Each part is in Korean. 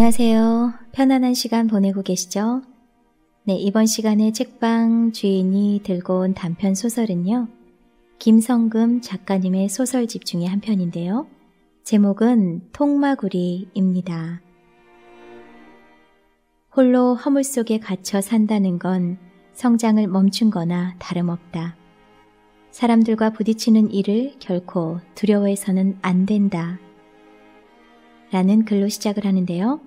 안녕하세요. 편안한 시간 보내고 계시죠? 네, 이번 시간에 책방 주인이 들고 온 단편 소설은요. 김성금 작가님의 소설집 중에 한 편인데요. 제목은 통마구리입니다. 홀로 허물 속에 갇혀 산다는 건 성장을 멈춘 거나 다름없다. 사람들과 부딪히는 일을 결코 두려워해서는 안 된다. 라는 글로 시작을 하는데요.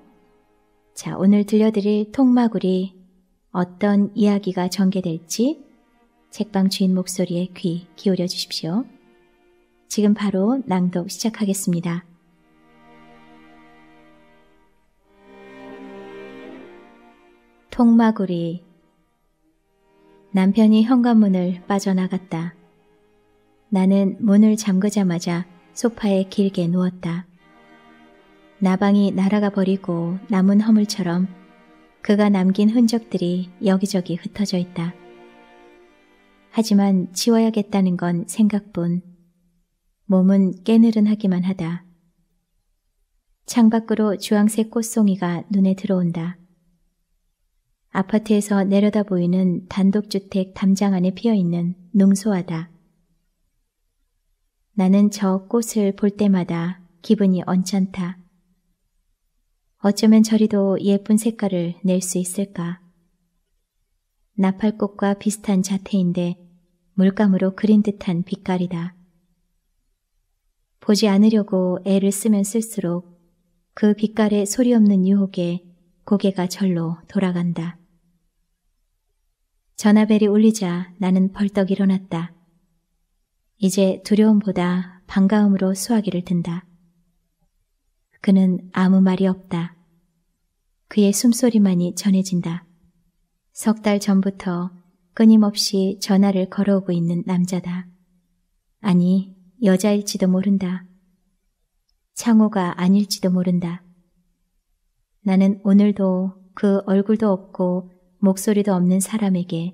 자, 오늘 들려드릴 통마구리 어떤 이야기가 전개될지 책방 주인 목소리에 귀 기울여 주십시오. 지금 바로 낭독 시작하겠습니다. 통마구리 남편이 현관문을 빠져나갔다. 나는 문을 잠그자마자 소파에 길게 누웠다. 나방이 날아가 버리고 남은 허물처럼 그가 남긴 흔적들이 여기저기 흩어져 있다. 하지만 치워야겠다는 건 생각뿐. 몸은 깨늘은하기만 하다. 창밖으로 주황색 꽃송이가 눈에 들어온다. 아파트에서 내려다 보이는 단독주택 담장 안에 피어있는 농소하다 나는 저 꽃을 볼 때마다 기분이 언짢다. 어쩌면 저리도 예쁜 색깔을 낼 수 있을까? 나팔꽃과 비슷한 자태인데 물감으로 그린 듯한 빛깔이다. 보지 않으려고 애를 쓰면 쓸수록 그 빛깔의 소리 없는 유혹에 고개가 절로 돌아간다. 전화벨이 울리자 나는 벌떡 일어났다. 이제 두려움보다 반가움으로 수화기를 든다. 그는 아무 말이 없다. 그의 숨소리만이 전해진다. 석 달 전부터 끊임없이 전화를 걸어오고 있는 남자다. 아니, 여자일지도 모른다. 창호가 아닐지도 모른다. 나는 오늘도 그 얼굴도 없고 목소리도 없는 사람에게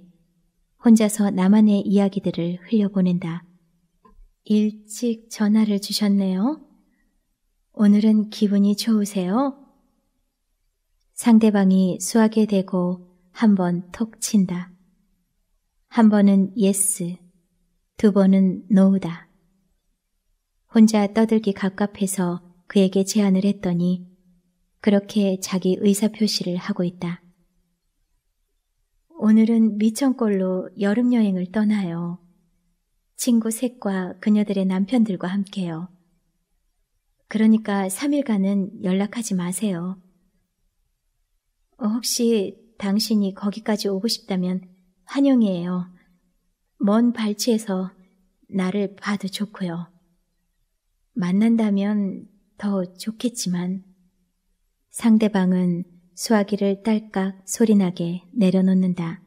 혼자서 나만의 이야기들을 흘려보낸다. 일찍 전화를 주셨네요. 오늘은 기분이 좋으세요? 상대방이 수하게 되고 한 번 톡 친다. 한 번은 예스, 두 번은 노우다. 혼자 떠들기 갑갑해서 그에게 제안을 했더니 그렇게 자기 의사표시를 하고 있다. 오늘은 미천골로 여름여행을 떠나요. 친구 셋과 그녀들의 남편들과 함께요. 그러니까 3일간은 연락하지 마세요. 어, 혹시 당신이 거기까지 오고 싶다면 환영이에요. 먼 발치에서 나를 봐도 좋고요. 만난다면 더 좋겠지만 상대방은 수화기를 딸깍 소리나게 내려놓는다.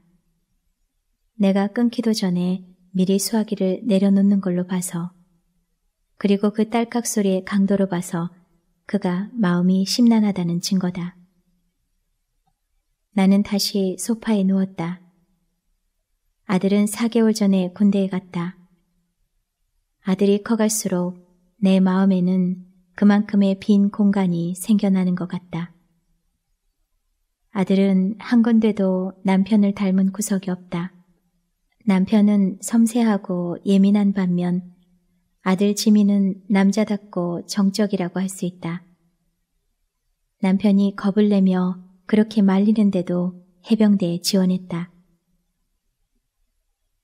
내가 끊기도 전에 미리 수화기를 내려놓는 걸로 봐서 그리고 그 딸깍 소리의 강도로 봐서 그가 마음이 심란하다는 증거다. 나는 다시 소파에 누웠다. 아들은 4개월 전에 군대에 갔다. 아들이 커갈수록 내 마음에는 그만큼의 빈 공간이 생겨나는 것 같다. 아들은 한 건데도 남편을 닮은 구석이 없다. 남편은 섬세하고 예민한 반면 아들 지민은 남자답고 정적이라고 할 수 있다. 남편이 겁을 내며 그렇게 말리는데도 해병대에 지원했다.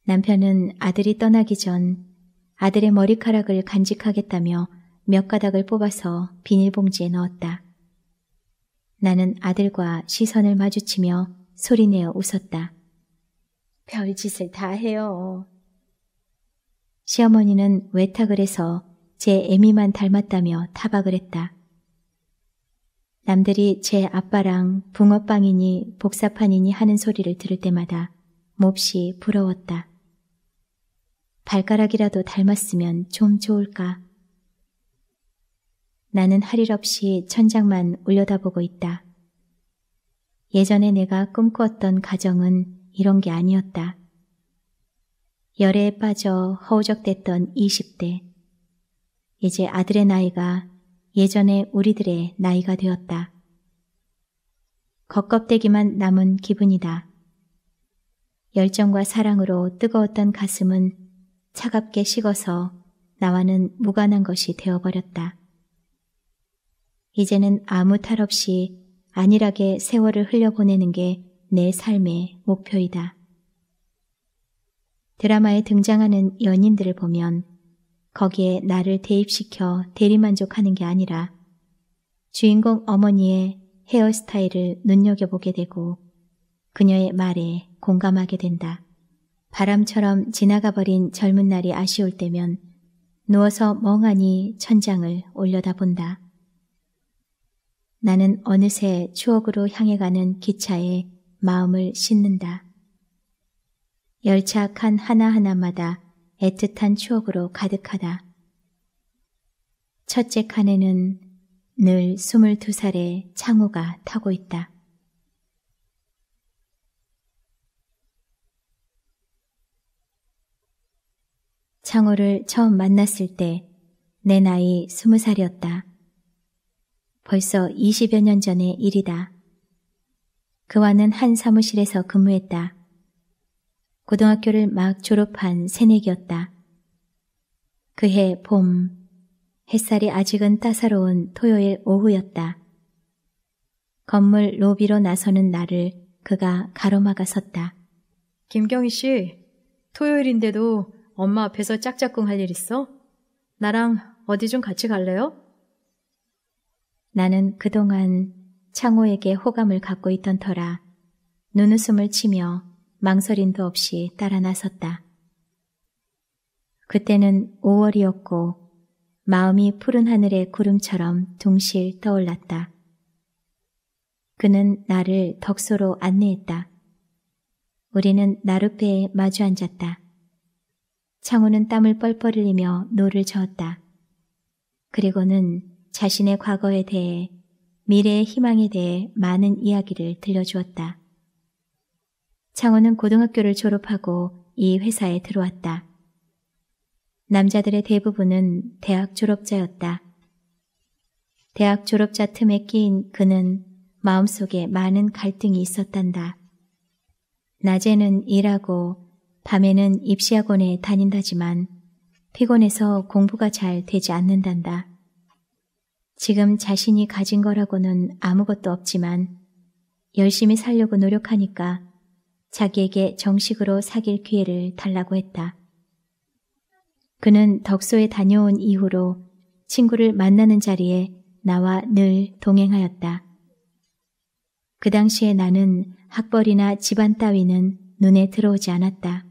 남편은 아들이 떠나기 전 아들의 머리카락을 간직하겠다며 몇 가닥을 뽑아서 비닐봉지에 넣었다. 나는 아들과 시선을 마주치며 소리내어 웃었다. 별짓을 다 해요. 시어머니는 외탁을 해서 제 애미만 닮았다며 타박을 했다. 남들이 제 아빠랑 붕어빵이니 복사판이니 하는 소리를 들을 때마다 몹시 부러웠다. 발가락이라도 닮았으면 좀 좋을까. 나는 할 일 없이 천장만 올려다보고 있다. 예전에 내가 꿈꾸었던 가정은 이런 게 아니었다. 열에 빠져 허우적댔던 20대. 이제 아들의 나이가 예전에 우리들의 나이가 되었다. 겉껍데기만 남은 기분이다. 열정과 사랑으로 뜨거웠던 가슴은 차갑게 식어서 나와는 무관한 것이 되어버렸다. 이제는 아무 탈 없이 안일하게 세월을 흘려보내는 게 내 삶의 목표이다. 드라마에 등장하는 연인들을 보면 거기에 나를 대입시켜 대리만족하는 게 아니라 주인공 어머니의 헤어스타일을 눈여겨보게 되고 그녀의 말에 공감하게 된다. 바람처럼 지나가 버린 젊은 날이 아쉬울 때면 누워서 멍하니 천장을 올려다본다. 나는 어느새 추억으로 향해가는 기차에 마음을 싣는다. 열차칸 하나하나마다 애틋한 추억으로 가득하다. 첫째 칸에는 늘 22살의 창호가 타고 있다. 창호를 처음 만났을 때 내 나이 20살이었다. 벌써 20여 년 전의 일이다. 그와는 한 사무실에서 근무했다. 고등학교를 막 졸업한 새내기였다. 그해 봄, 햇살이 아직은 따사로운 토요일 오후였다. 건물 로비로 나서는 나를 그가 가로막아 섰다. 김경희 씨, 토요일인데도 엄마 앞에서 짝짝꿍 할 일 있어? 나랑 어디 좀 같이 갈래요? 나는 그동안 창호에게 호감을 갖고 있던 터라 눈웃음을 치며 망설임도 없이 따라 나섰다. 그때는 5월이었고 마음이 푸른 하늘의 구름처럼 동실 떠올랐다. 그는 나를 덕소로 안내했다. 우리는 나룻배에 마주 앉았다. 창호는 땀을 뻘뻘 흘리며 노를 저었다. 그리고는 자신의 과거에 대해 미래의 희망에 대해 많은 이야기를 들려주었다. 창호는 고등학교를 졸업하고 이 회사에 들어왔다. 남자들의 대부분은 대학 졸업자였다. 대학 졸업자 틈에 끼인 그는 마음속에 많은 갈등이 있었단다. 낮에는 일하고 밤에는 입시학원에 다닌다지만 피곤해서 공부가 잘 되지 않는단다. 지금 자신이 가진 거라고는 아무것도 없지만 열심히 살려고 노력하니까 자기에게 정식으로 사귈 기회를 달라고 했다. 그는 덕소에 다녀온 이후로 친구를 만나는 자리에 나와 늘 동행하였다. 그 당시에 나는 학벌이나 집안 따위는 눈에 들어오지 않았다.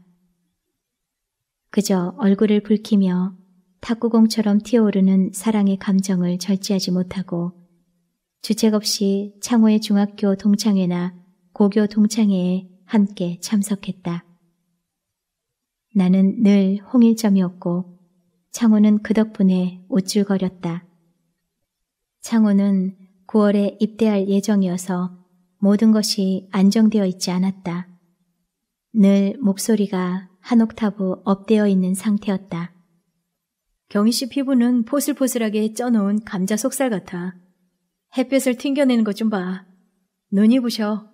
그저 얼굴을 붉히며 탁구공처럼 튀어오르는 사랑의 감정을 절제하지 못하고 주책 없이 창호의 중학교 동창회나 고교 동창회에 함께 참석했다. 나는 늘 홍일점이었고 창호는 그 덕분에 우쭐거렸다. 창호는 9월에 입대할 예정이어서 모든 것이 안정되어 있지 않았다. 늘 목소리가 한 옥타브 업되어 있는 상태였다. 경희 씨 피부는 포슬포슬하게 쪄놓은 감자 속살 같아. 햇볕을 튕겨내는 것 좀 봐. 눈이 부셔.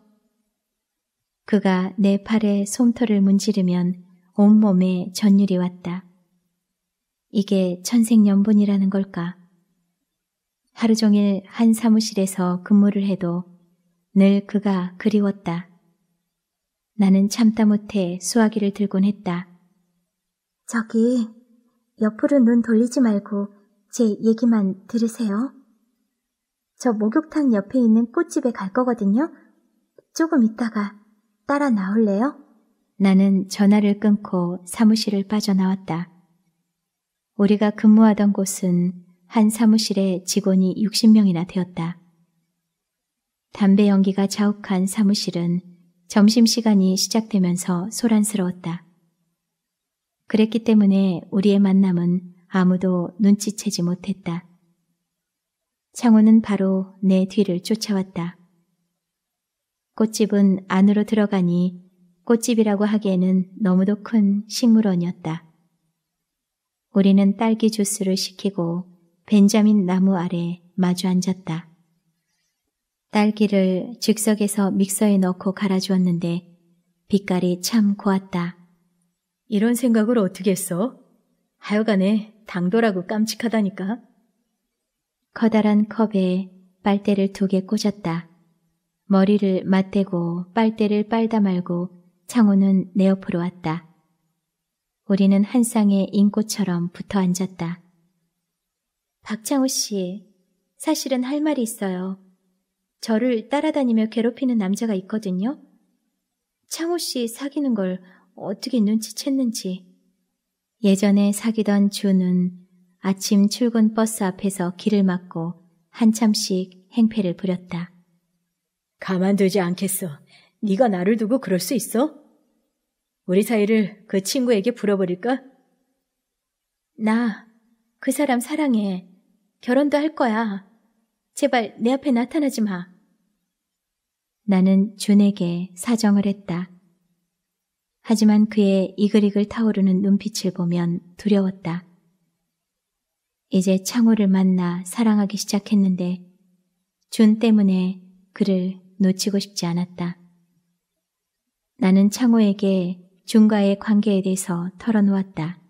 그가 내 팔에 솜털을 문지르면 온몸에 전율이 왔다. 이게 천생연분이라는 걸까? 하루 종일 한 사무실에서 근무를 해도 늘 그가 그리웠다. 나는 참다 못해 수화기를 들곤 했다. 저기, 옆으로 눈 돌리지 말고 제 얘기만 들으세요. 저 목욕탕 옆에 있는 꽃집에 갈 거거든요. 조금 있다가 따라 나올래요? 나는 전화를 끊고 사무실을 빠져나왔다. 우리가 근무하던 곳은 한 사무실에 직원이 60명이나 되었다. 담배 연기가 자욱한 사무실은 점심시간이 시작되면서 소란스러웠다. 그랬기 때문에 우리의 만남은 아무도 눈치채지 못했다. 창호는 바로 내 뒤를 쫓아왔다. 꽃집은 안으로 들어가니 꽃집이라고 하기에는 너무도 큰 식물원이었다. 우리는 딸기 주스를 시키고 벤자민 나무 아래 마주 앉았다. 딸기를 즉석에서 믹서에 넣고 갈아주었는데 빛깔이 참 고왔다. 이런 생각을 어떻게 했어? 하여간에 당돌하고 깜찍하다니까. 커다란 컵에 빨대를 두 개 꽂았다. 머리를 맞대고 빨대를 빨다 말고 창호는 내 옆으로 왔다. 우리는 한 쌍의 인꽃처럼 붙어 앉았다. 박창호 씨, 사실은 할 말이 있어요. 저를 따라다니며 괴롭히는 남자가 있거든요. 창호 씨 사귀는 걸 어떻게 눈치챘는지. 예전에 사귀던 주는 아침 출근 버스 앞에서 길을 막고 한참씩 행패를 부렸다. 가만두지 않겠어. 네가 나를 두고 그럴 수 있어? 우리 사이를 그 친구에게 불어버릴까? 나 그 사람 사랑해. 결혼도 할 거야. 제발 내 앞에 나타나지 마. 나는 준에게 사정을 했다. 하지만 그의 이글이글 타오르는 눈빛을 보면 두려웠다. 이제 창호를 만나 사랑하기 시작했는데 준 때문에 그를 놓치고 싶지 않았다. 나는 창호에게 중과의 관계에 대해서 털어놓았다.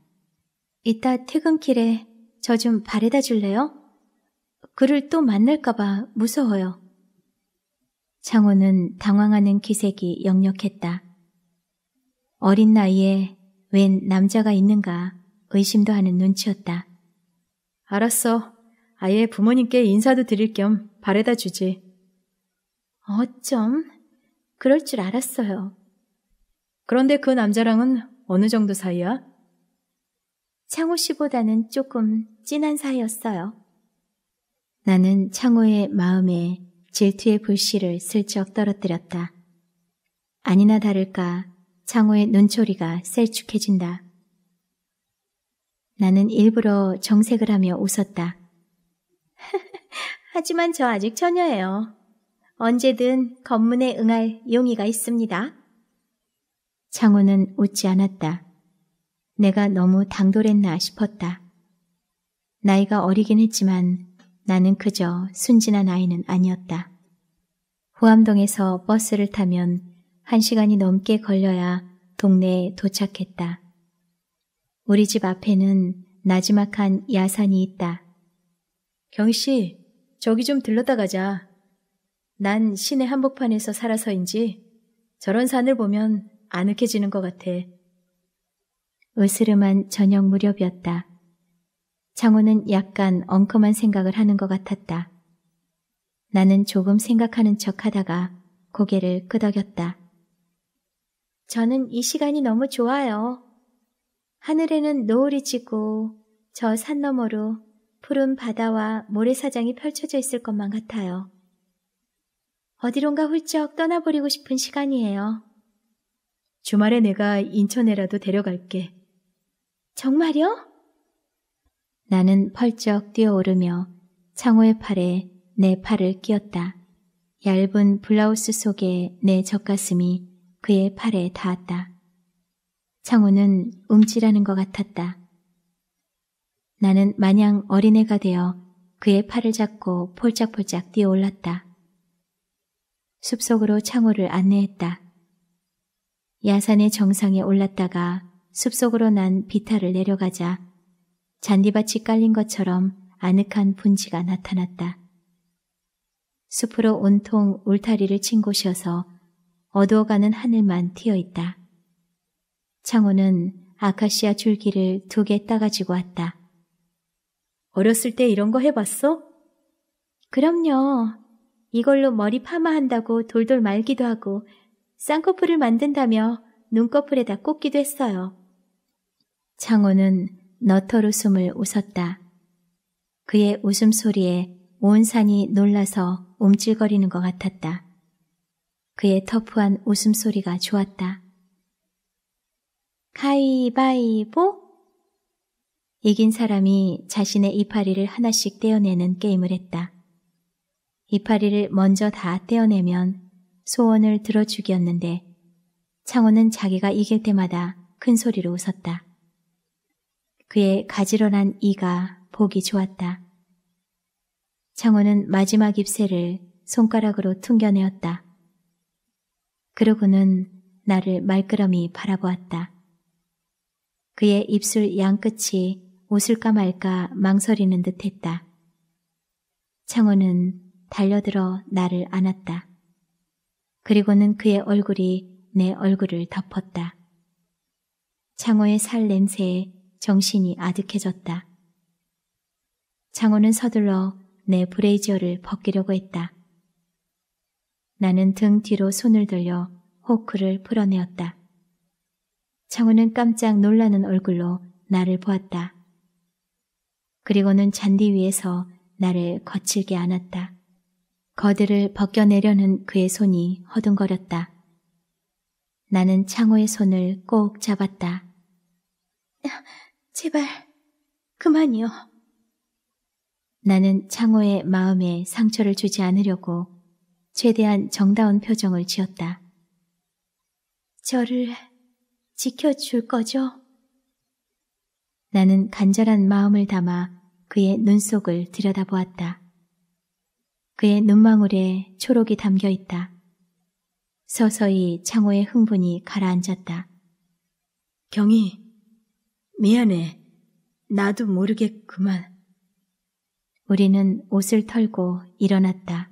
이따 퇴근길에 저 좀 바래다 줄래요? 그를 또 만날까봐 무서워요. 창호는 당황하는 기색이 역력했다. 어린 나이에 웬 남자가 있는가 의심도 하는 눈치였다. 알았어. 아예 부모님께 인사도 드릴 겸 바래다 주지. 어쩜 그럴 줄 알았어요. 그런데 그 남자랑은 어느 정도 사이야? 창호 씨보다는 조금 진한 사이였어요. 나는 창호의 마음에 질투의 불씨를 슬쩍 떨어뜨렸다. 아니나 다를까 창호의 눈초리가 셀축해진다 나는 일부러 정색을 하며 웃었다. 하지만 저 아직 처녀예요. 언제든 검문에 응할 용의가 있습니다. 창호는 웃지 않았다. 내가 너무 당돌했나 싶었다. 나이가 어리긴 했지만 나는 그저 순진한 아이는 아니었다. 호암동에서 버스를 타면 한 시간이 넘게 걸려야 동네에 도착했다. 우리 집 앞에는 나지막한 야산이 있다. 경씨, 저기 좀 들렀다 가자. 난 시내 한복판에서 살아서인지 저런 산을 보면 아늑해지는 것 같아. 으스름한 저녁 무렵이었다. 창호는 약간 엉큼한 생각을 하는 것 같았다. 나는 조금 생각하는 척 하다가 고개를 끄덕였다. 저는 이 시간이 너무 좋아요. 하늘에는 노을이 지고 저 산 너머로 푸른 바다와 모래사장이 펼쳐져 있을 것만 같아요. 어디론가 훌쩍 떠나버리고 싶은 시간이에요. 주말에 내가 인천에라도 데려갈게. 정말요? 나는 펄쩍 뛰어오르며 창호의 팔에 내 팔을 끼었다. 얇은 블라우스 속에 내 젖가슴이 그의 팔에 닿았다. 창호는 움찔하는 것 같았다. 나는 마냥 어린애가 되어 그의 팔을 잡고 폴짝폴짝 뛰어올랐다. 숲속으로 창호를 안내했다. 야산의 정상에 올랐다가 숲속으로 난 비탈을 내려가자 잔디밭이 깔린 것처럼 아늑한 분지가 나타났다. 숲으로 온통 울타리를 친 곳이어서 어두워가는 하늘만 튀어있다. 창호는 아카시아 줄기를 두 개 따가지고 왔다. 어렸을 때 이런 거 해봤어? 그럼요. 이걸로 머리 파마한다고 돌돌 말기도 하고 쌍꺼풀을 만든다며 눈꺼풀에다 꽂기도 했어요. 창호는 너터로숨을 웃었다. 그의 웃음소리에 온 산이 놀라서 움찔거리는 것 같았다. 그의 터프한 웃음소리가 좋았다. 가위바위보? 이긴 사람이 자신의 이파리를 하나씩 떼어내는 게임을 했다. 이파리를 먼저 다 떼어내면 소원을 들어주기였는데 창호는 자기가 이길 때마다 큰 소리로 웃었다. 그의 가지런한 이가 보기 좋았다. 창호는 마지막 잎새를 손가락으로 튕겨내었다. 그러고는 나를 말끄러미 바라보았다. 그의 입술 양끝이 웃을까 말까 망설이는 듯했다. 창호는 달려들어 나를 안았다. 그리고는 그의 얼굴이 내 얼굴을 덮었다. 창호의 살 냄새에 정신이 아득해졌다. 창호는 서둘러 내 브레이저를 벗기려고 했다. 나는 등 뒤로 손을 들려 호크를 풀어내었다. 창호는 깜짝 놀라는 얼굴로 나를 보았다. 그리고는 잔디 위에서 나를 거칠게 안았다. 거들을 벗겨내려는 그의 손이 허둥거렸다. 나는 창호의 손을 꼭 잡았다. 제발, 그만이요. 나는 창호의 마음에 상처를 주지 않으려고 최대한 정다운 표정을 지었다. 저를 지켜줄 거죠? 나는 간절한 마음을 담아 그의 눈속을 들여다보았다. 그의 눈망울에 초록이 담겨 있다. 서서히 창호의 흥분이 가라앉았다. 경희, 미안해. 나도 모르게 그만. 우리는 옷을 털고 일어났다.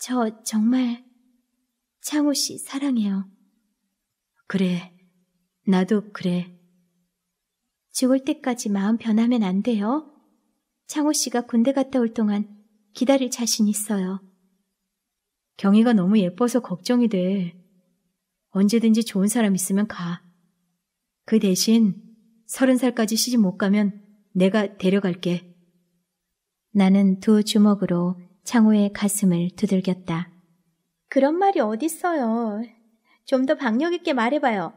저 정말 창호 씨 사랑해요. 그래, 나도 그래. 죽을 때까지 마음 변하면 안 돼요. 창호 씨가 군대 갔다 올 동안 기다릴 자신 있어요. 경희가 너무 예뻐서 걱정이 돼. 언제든지 좋은 사람 있으면 가. 그 대신 서른 살까지 시집 못 가면 내가 데려갈게. 나는 두 주먹으로 창호의 가슴을 두들겼다. 그런 말이 어딨어요. 좀 더 박력 있게 말해봐요.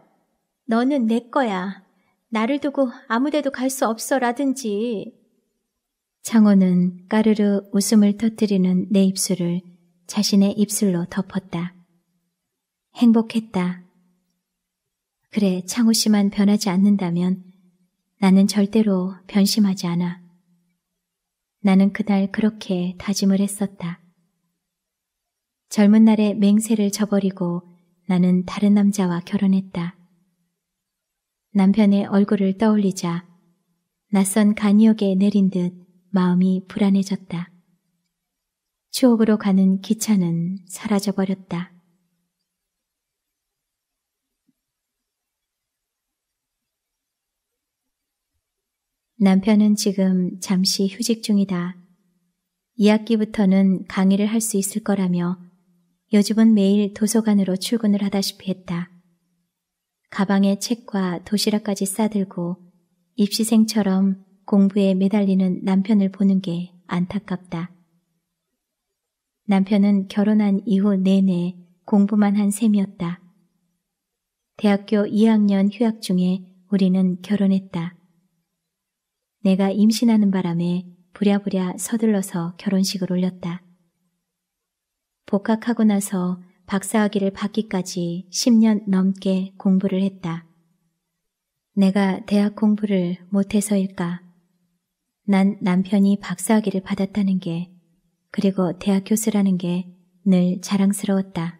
너는 내 거야. 나를 두고 아무데도 갈 수 없어라든지. 창호는 까르르 웃음을 터뜨리는 내 입술을 자신의 입술로 덮었다. 행복했다. 그래, 창호 씨만 변하지 않는다면 나는 절대로 변심하지 않아. 나는 그날 그렇게 다짐을 했었다. 젊은 날의 맹세를 저버리고 나는 다른 남자와 결혼했다. 남편의 얼굴을 떠올리자 낯선 간이역에 내린 듯 마음이 불안해졌다. 추억으로 가는 기차는 사라져버렸다. 남편은 지금 잠시 휴직 중이다. 2학기부터는 강의를 할 수 있을 거라며 요즘은 매일 도서관으로 출근을 하다시피 했다. 가방에 책과 도시락까지 싸들고 입시생처럼 공부에 매달리는 남편을 보는 게 안타깝다. 남편은 결혼한 이후 내내 공부만 한 셈이었다. 대학교 2학년 휴학 중에 우리는 결혼했다. 내가 임신하는 바람에 부랴부랴 서둘러서 결혼식을 올렸다. 복학하고 나서 박사학위를 받기까지 10년 넘게 공부를 했다. 내가 대학 공부를 못해서일까? 난 남편이 박사학위를 받았다는 게 그리고 대학 교수라는 게 늘 자랑스러웠다.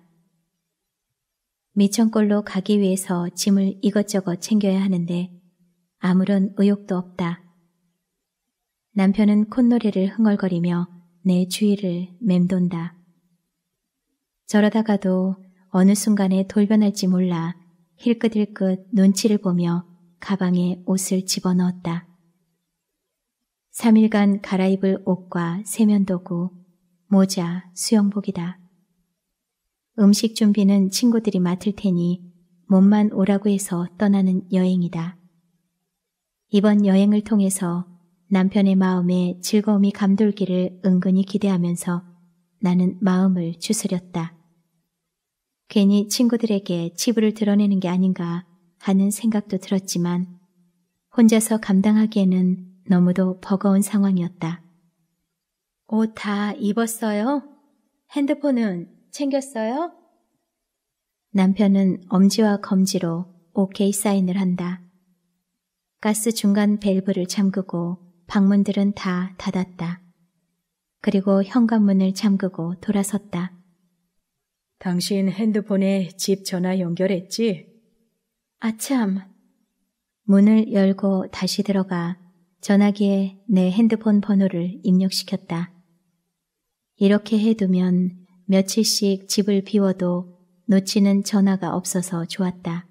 미천골로 가기 위해서 짐을 이것저것 챙겨야 하는데 아무런 의욕도 없다. 남편은 콧노래를 흥얼거리며 내 주위를 맴돈다. 저러다가도 어느 순간에 돌변할지 몰라 힐끗힐끗 눈치를 보며 가방에 옷을 집어넣었다. 3일간 갈아입을 옷과 세면도구, 모자, 수영복이다. 음식 준비는 친구들이 맡을 테니 몸만 오라고 해서 떠나는 여행이다. 이번 여행을 통해서 남편의 마음에 즐거움이 감돌기를 은근히 기대하면서 나는 마음을 추스렸다. 괜히 친구들에게 치부를 드러내는 게 아닌가 하는 생각도 들었지만 혼자서 감당하기에는 너무도 버거운 상황이었다. 옷 다 입었어요? 핸드폰은 챙겼어요? 남편은 엄지와 검지로 오케이 사인을 한다. 가스 중간 밸브를 잠그고 방문들은 다 닫았다. 그리고 현관문을 잠그고 돌아섰다. 당신 핸드폰에 집 전화 연결했지? 아참. 문을 열고 다시 들어가 전화기에 내 핸드폰 번호를 입력시켰다. 이렇게 해두면 며칠씩 집을 비워도 놓치는 전화가 없어서 좋았다.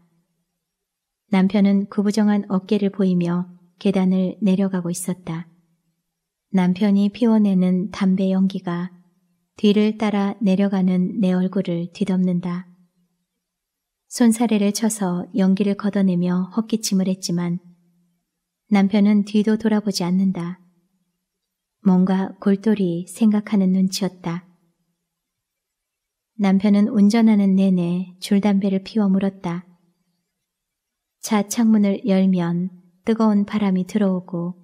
남편은 구부정한 어깨를 보이며 계단을 내려가고 있었다. 남편이 피워내는 담배 연기가 뒤를 따라 내려가는 내 얼굴을 뒤덮는다. 손사래를 쳐서 연기를 걷어내며 헛기침을 했지만 남편은 뒤도 돌아보지 않는다. 뭔가 골똘히 생각하는 눈치였다. 남편은 운전하는 내내 줄담배를 피워 물었다. 차 창문을 열면 뜨거운 바람이 들어오고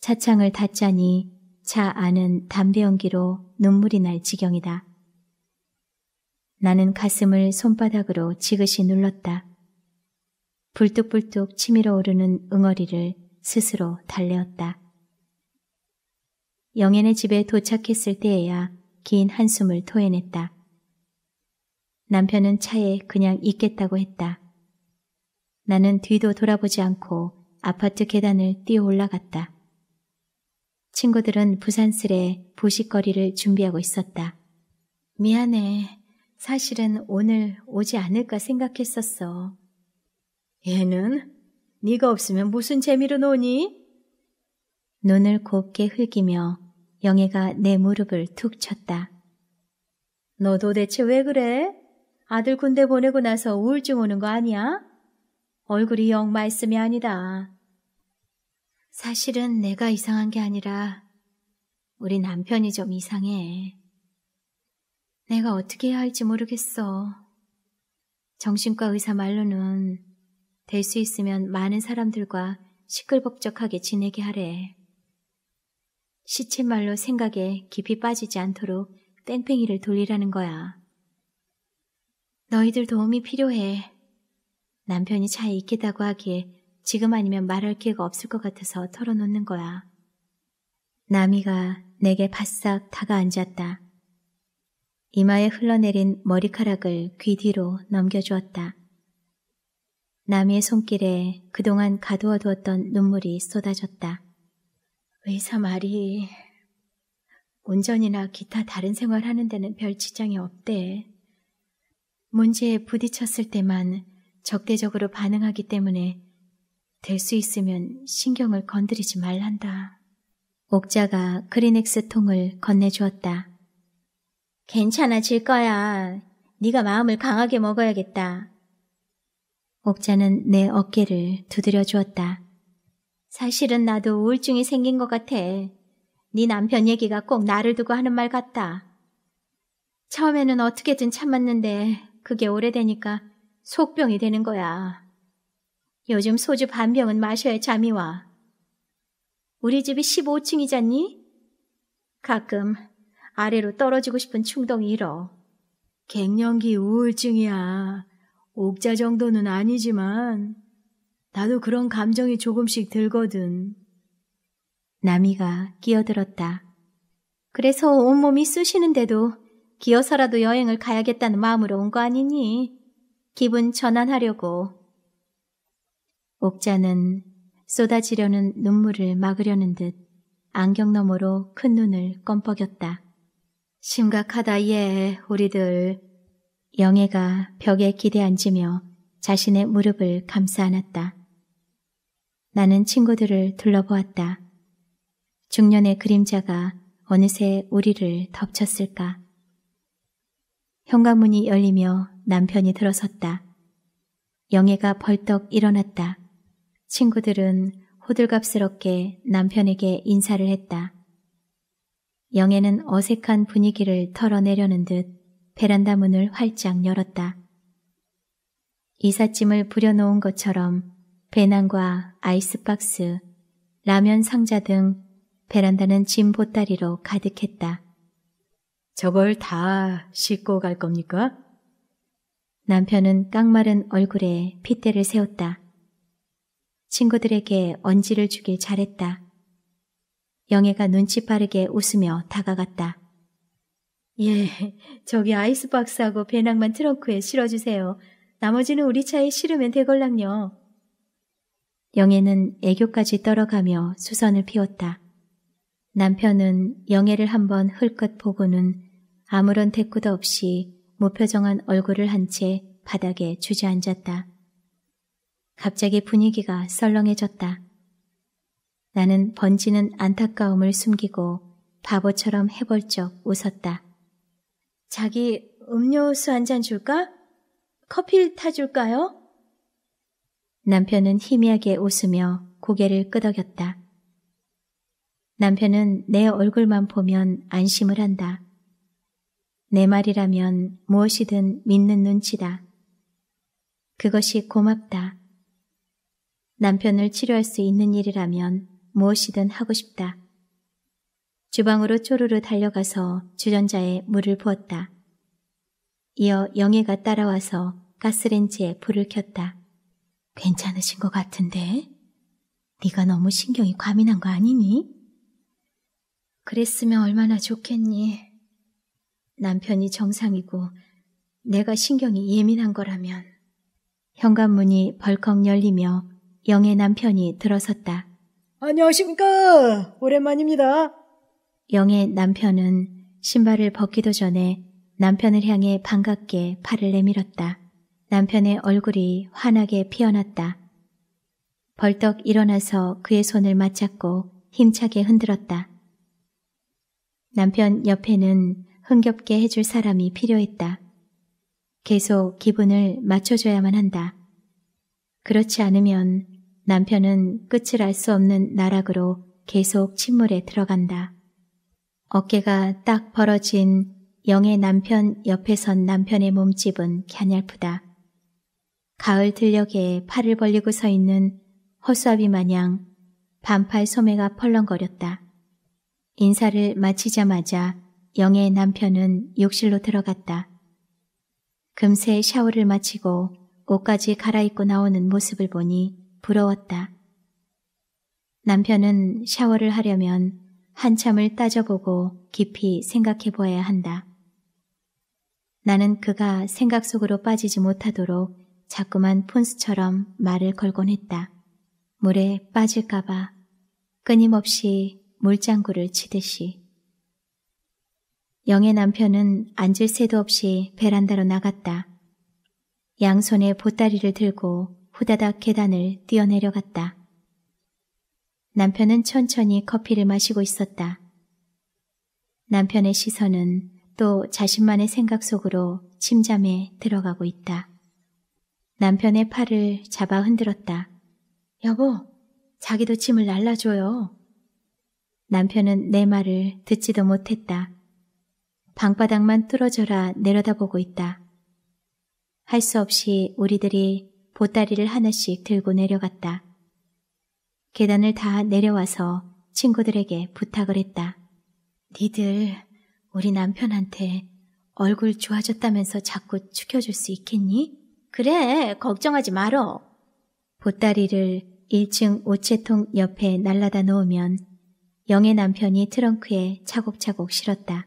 차창을 닫자니 차 안은 담배 연기로 눈물이 날 지경이다. 나는 가슴을 손바닥으로 지그시 눌렀다. 불뚝불뚝 치밀어 오르는 응어리를 스스로 달래었다. 영앤의 집에 도착했을 때에야 긴 한숨을 토해냈다. 남편은 차에 그냥 있겠다고 했다. 나는 뒤도 돌아보지 않고 아파트 계단을 뛰어 올라갔다. 친구들은 부산스레 보식거리를 준비하고 있었다. 미안해. 사실은 오늘 오지 않을까 생각했었어. 얘는 네가 없으면 무슨 재미로 노니? 눈을 곱게 흘기며 영애가 내 무릎을 툭 쳤다. 너 도대체 왜 그래? 아들 군대 보내고 나서 우울증 오는 거 아니야? 얼굴이 영 말씀이 아니다. 사실은 내가 이상한 게 아니라 우리 남편이 좀 이상해. 내가 어떻게 해야 할지 모르겠어. 정신과 의사 말로는 될수 있으면 많은 사람들과 시끌벅적하게 지내게 하래. 시체말로 생각에 깊이 빠지지 않도록 땡팽이를 돌리라는 거야. 너희들 도움이 필요해. 남편이 차에 있겠다고 하기에 지금 아니면 말할 기회가 없을 것 같아서 털어놓는 거야. 나미가 내게 바싹 다가앉았다. 이마에 흘러내린 머리카락을 귀 뒤로 넘겨주었다. 남의 손길에 그동안 가두어 두었던 눈물이 쏟아졌다. 의사 말이 운전이나 기타 다른 생활하는 데는 별 지장이 없대. 문제에 부딪혔을 때만 적대적으로 반응하기 때문에 될 수 있으면 신경을 건드리지 말란다. 옥자가 크리넥스 통을 건네주었다. 괜찮아질 거야. 네가 마음을 강하게 먹어야겠다. 옥자는 내 어깨를 두드려 주었다. 사실은 나도 우울증이 생긴 것 같아. 네 남편 얘기가 꼭 나를 두고 하는 말 같다. 처음에는 어떻게든 참았는데 그게 오래되니까 속병이 되는 거야. 요즘 소주 반 병은 마셔야 잠이 와. 우리 집이 15층이잖니? 가끔 아래로 떨어지고 싶은 충동이 일어. 갱년기 우울증이야. 옥자 정도는 아니지만 나도 그런 감정이 조금씩 들거든. 나미가 끼어들었다. 그래서 온몸이 쑤시는데도 기어서라도 여행을 가야겠다는 마음으로 온 거 아니니? 기분 전환하려고. 옥자는 쏟아지려는 눈물을 막으려는 듯 안경 너머로 큰 눈을 껌뻑였다. 심각하다, 얘, 우리들. 영애가 벽에 기대 앉으며 자신의 무릎을 감싸 안았다. 나는 친구들을 둘러보았다. 중년의 그림자가 어느새 우리를 덮쳤을까. 현관문이 열리며 남편이 들어섰다. 영애가 벌떡 일어났다. 친구들은 호들갑스럽게 남편에게 인사를 했다. 영애는 어색한 분위기를 털어내려는 듯 베란다 문을 활짝 열었다. 이삿짐을 부려놓은 것처럼 배낭과 아이스박스, 라면 상자 등 베란다는 짐 보따리로 가득했다. 저걸 다 싣고 갈 겁니까? 남편은 깡마른 얼굴에 핏대를 세웠다. 친구들에게 언지를 주길 잘했다. 영애가 눈치 빠르게 웃으며 다가갔다. 예, 저기 아이스박스하고 배낭만 트렁크에 실어주세요. 나머지는 우리 차에 실으면 되걸랑요. 영애는 애교까지 떨어가며 수선을 피웠다. 남편은 영애를 한번 흘끗 보고는 아무런 대꾸도 없이 무표정한 얼굴을 한 채 바닥에 주저앉았다. 갑자기 분위기가 썰렁해졌다. 나는 번지는 안타까움을 숨기고 바보처럼 해볼적 웃었다. 자기 음료수 한 잔 줄까? 커피 타줄까요? 남편은 희미하게 웃으며 고개를 끄덕였다. 남편은 내 얼굴만 보면 안심을 한다. 내 말이라면 무엇이든 믿는 눈치다. 그것이 고맙다. 남편을 치료할 수 있는 일이라면 무엇이든 하고 싶다. 주방으로 쪼르르 달려가서 주전자에 물을 부었다. 이어 영애가 따라와서 가스렌지에 불을 켰다. 괜찮으신 것 같은데? 네가 너무 신경이 과민한 거 아니니? 그랬으면 얼마나 좋겠니? 남편이 정상이고 내가 신경이 예민한 거라면. 현관문이 벌컥 열리며 영애 남편이 들어섰다. 안녕하십니까? 오랜만입니다. 영의 남편은 신발을 벗기도 전에 남편을 향해 반갑게 팔을 내밀었다. 남편의 얼굴이 환하게 피어났다. 벌떡 일어나서 그의 손을 맞잡고 힘차게 흔들었다. 남편 옆에는 흥겹게 해줄 사람이 필요했다. 계속 기분을 맞춰줘야만 한다. 그렇지 않으면 남편은 끝을 알 수 없는 나락으로 계속 침몰에 들어간다. 어깨가 딱 벌어진 영의 남편 옆에 선 남편의 몸집은 갸냘프다. 가을 들녘에 팔을 벌리고 서 있는 허수아비 마냥 반팔 소매가 펄렁거렸다. 인사를 마치자마자 영의 남편은 욕실로 들어갔다. 금세 샤워를 마치고 옷까지 갈아입고 나오는 모습을 보니 부러웠다. 남편은 샤워를 하려면 한참을 따져보고 깊이 생각해 보아야 한다. 나는 그가 생각 속으로 빠지지 못하도록 자꾸만 폰스처럼 말을 걸곤 했다. 물에 빠질까봐 끊임없이 물장구를 치듯이. 영의 남편은 앉을 새도 없이 베란다로 나갔다. 양손에 보따리를 들고 후다닥 계단을 뛰어내려갔다. 남편은 천천히 커피를 마시고 있었다. 남편의 시선은 또 자신만의 생각 속으로 침잠에 들어가고 있다. 남편의 팔을 잡아 흔들었다. 여보, 자기도 짐을 날라줘요. 남편은 내 말을 듣지도 못했다. 방바닥만 뚫어져라 내려다보고 있다. 할 수 없이 우리들이 보따리를 하나씩 들고 내려갔다. 계단을 다 내려와서 친구들에게 부탁을 했다. 니들 우리 남편한테 얼굴 좋아졌다면서 자꾸 축여줄 수 있겠니? 그래, 걱정하지 말어. 보따리를 1층 오체통 옆에 날라다 놓으면 영의 남편이 트렁크에 차곡차곡 실었다.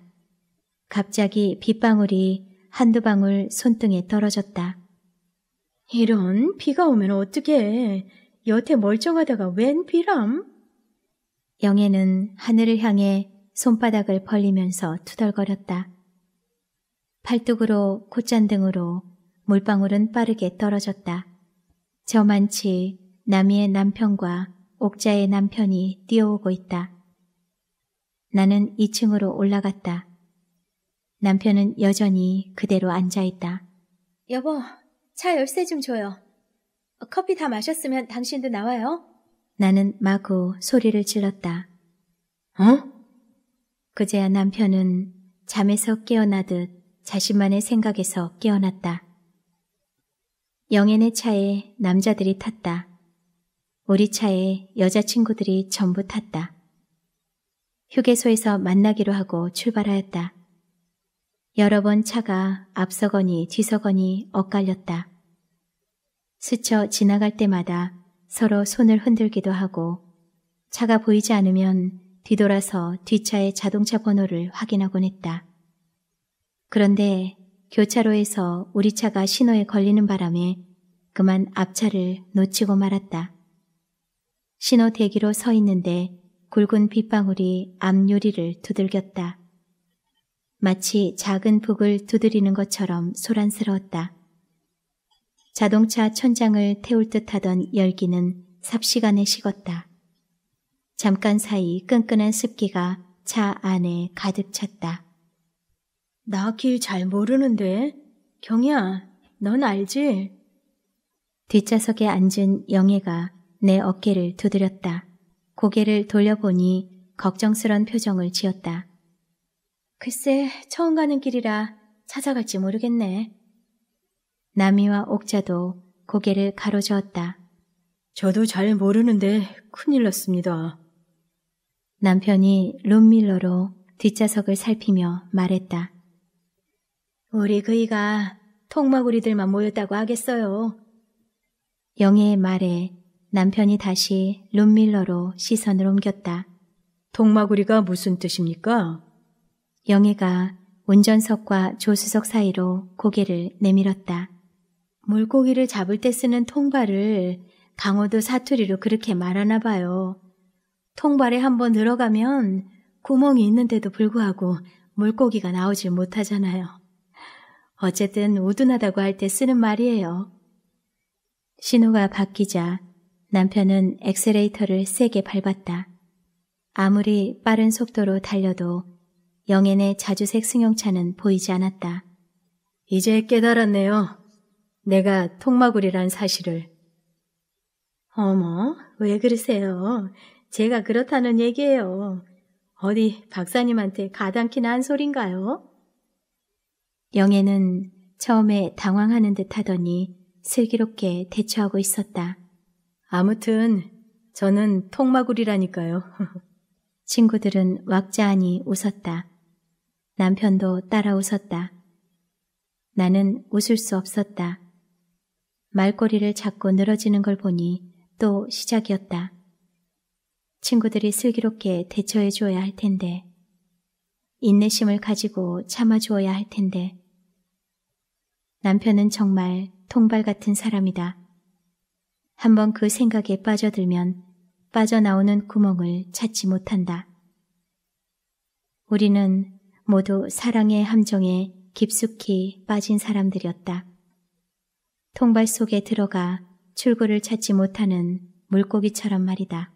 갑자기 빗방울이 한두 방울 손등에 떨어졌다. 이런 비가 오면 어떡해. 여태 멀쩡하다가 웬 비람? 영애는 하늘을 향해 손바닥을 벌리면서 투덜거렸다. 팔뚝으로 콧잔등으로 물방울은 빠르게 떨어졌다. 저만치 남이의 남편과 옥자의 남편이 뛰어오고 있다. 나는 2층으로 올라갔다. 남편은 여전히 그대로 앉아있다. 여보, 차 열쇠 좀 줘요. 커피 다 마셨으면 당신도 나와요. 나는 마구 소리를 질렀다. 어? 그제야 남편은 잠에서 깨어나듯 자신만의 생각에서 깨어났다. 영앤의 차에 남자들이 탔다. 우리 차에 여자친구들이 전부 탔다. 휴게소에서 만나기로 하고 출발하였다. 여러 번 차가 앞서거니 뒤서거니 엇갈렸다. 스쳐 지나갈 때마다 서로 손을 흔들기도 하고 차가 보이지 않으면 뒤돌아서 뒷차의 자동차 번호를 확인하곤 했다. 그런데 교차로에서 우리 차가 신호에 걸리는 바람에 그만 앞차를 놓치고 말았다. 신호 대기로 서 있는데 굵은 빗방울이 앞유리를 두들겼다. 마치 작은 북을 두드리는 것처럼 소란스러웠다. 자동차 천장을 태울 듯하던 열기는 삽시간에 식었다. 잠깐 사이 끈끈한 습기가 차 안에 가득 찼다. 나 길 잘 모르는데? 경야, 넌 알지? 뒷좌석에 앉은 영애가 내 어깨를 두드렸다. 고개를 돌려보니 걱정스런 표정을 지었다. 글쎄, 처음 가는 길이라 찾아갈지 모르겠네. 남이와 옥자도 고개를 가로저었다. 저도 잘 모르는데 큰일 났습니다. 남편이 롬밀러로 뒷좌석을 살피며 말했다. 우리 그이가 통마구리들만 모였다고 하겠어요. 영애의 말에 남편이 다시 롬밀러로 시선을 옮겼다. 통마구리가 무슨 뜻입니까? 영애가 운전석과 조수석 사이로 고개를 내밀었다. 물고기를 잡을 때 쓰는 통발을 강호도 사투리로 그렇게 말하나 봐요. 통발에 한번 들어가면 구멍이 있는데도 불구하고 물고기가 나오질 못하잖아요. 어쨌든 우둔하다고 할 때 쓰는 말이에요. 신호가 바뀌자 남편은 엑셀레이터를 세게 밟았다. 아무리 빠른 속도로 달려도 영앤의 자주색 승용차는 보이지 않았다. 이제 깨달았네요. 내가 통마구리란 사실을. 어머, 왜 그러세요? 제가 그렇다는 얘기예요. 어디 박사님한테 가당키나 한 소린가요? 영애는 처음에 당황하는 듯 하더니 슬기롭게 대처하고 있었다. 아무튼 저는 통마구리라니까요. 친구들은 왁자하니 웃었다. 남편도 따라 웃었다. 나는 웃을 수 없었다. 말꼬리를 잡고 늘어지는 걸 보니 또 시작이었다. 친구들이 슬기롭게 대처해 주어야할 텐데, 인내심을 가지고 참아주어야 할 텐데, 남편은 정말 통발 같은 사람이다. 한번 그 생각에 빠져들면 빠져나오는 구멍을 찾지 못한다. 우리는 모두 사랑의 함정에 깊숙이 빠진 사람들이었다. 통발 속에 들어가 출구를 찾지 못하는 물고기처럼 말이다.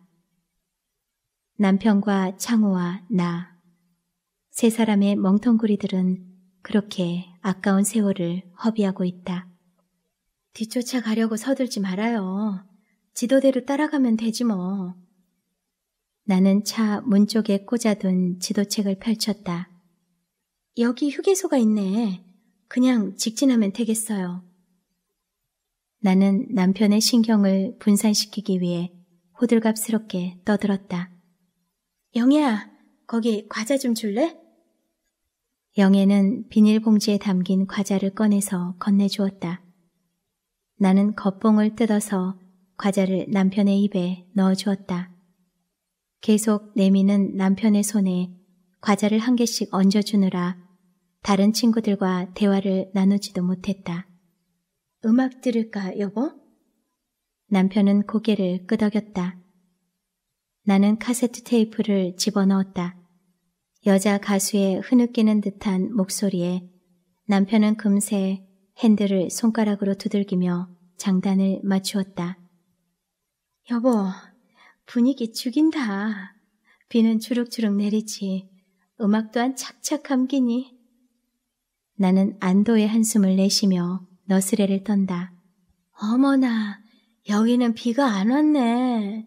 남편과 창호와 나. 세 사람의 멍텅구리들은 그렇게 아까운 세월을 허비하고 있다. 뒤쫓아 가려고 서둘지 말아요. 지도대로 따라가면 되지 뭐. 나는 차 문 쪽에 꽂아둔 지도책을 펼쳤다. 여기 휴게소가 있네. 그냥 직진하면 되겠어요. 나는 남편의 신경을 분산시키기 위해 호들갑스럽게 떠들었다. 영애야, 거기 과자 좀 줄래? 영애는 비닐봉지에 담긴 과자를 꺼내서 건네주었다. 나는 겉봉을 뜯어서 과자를 남편의 입에 넣어주었다. 계속 내미는 남편의 손에 과자를 한 개씩 얹어주느라 다른 친구들과 대화를 나누지도 못했다. 음악 들을까, 여보? 남편은 고개를 끄덕였다. 나는 카세트 테이프를 집어넣었다. 여자 가수의 흐느끼는 듯한 목소리에 남편은 금세 핸들을 손가락으로 두들기며 장단을 맞추었다. 여보, 분위기 죽인다. 비는 주룩주룩 내리지. 음악 또한 착착 감기니. 나는 안도의 한숨을 내쉬며 너스레를 떤다. 어머나, 여기는 비가 안 왔네.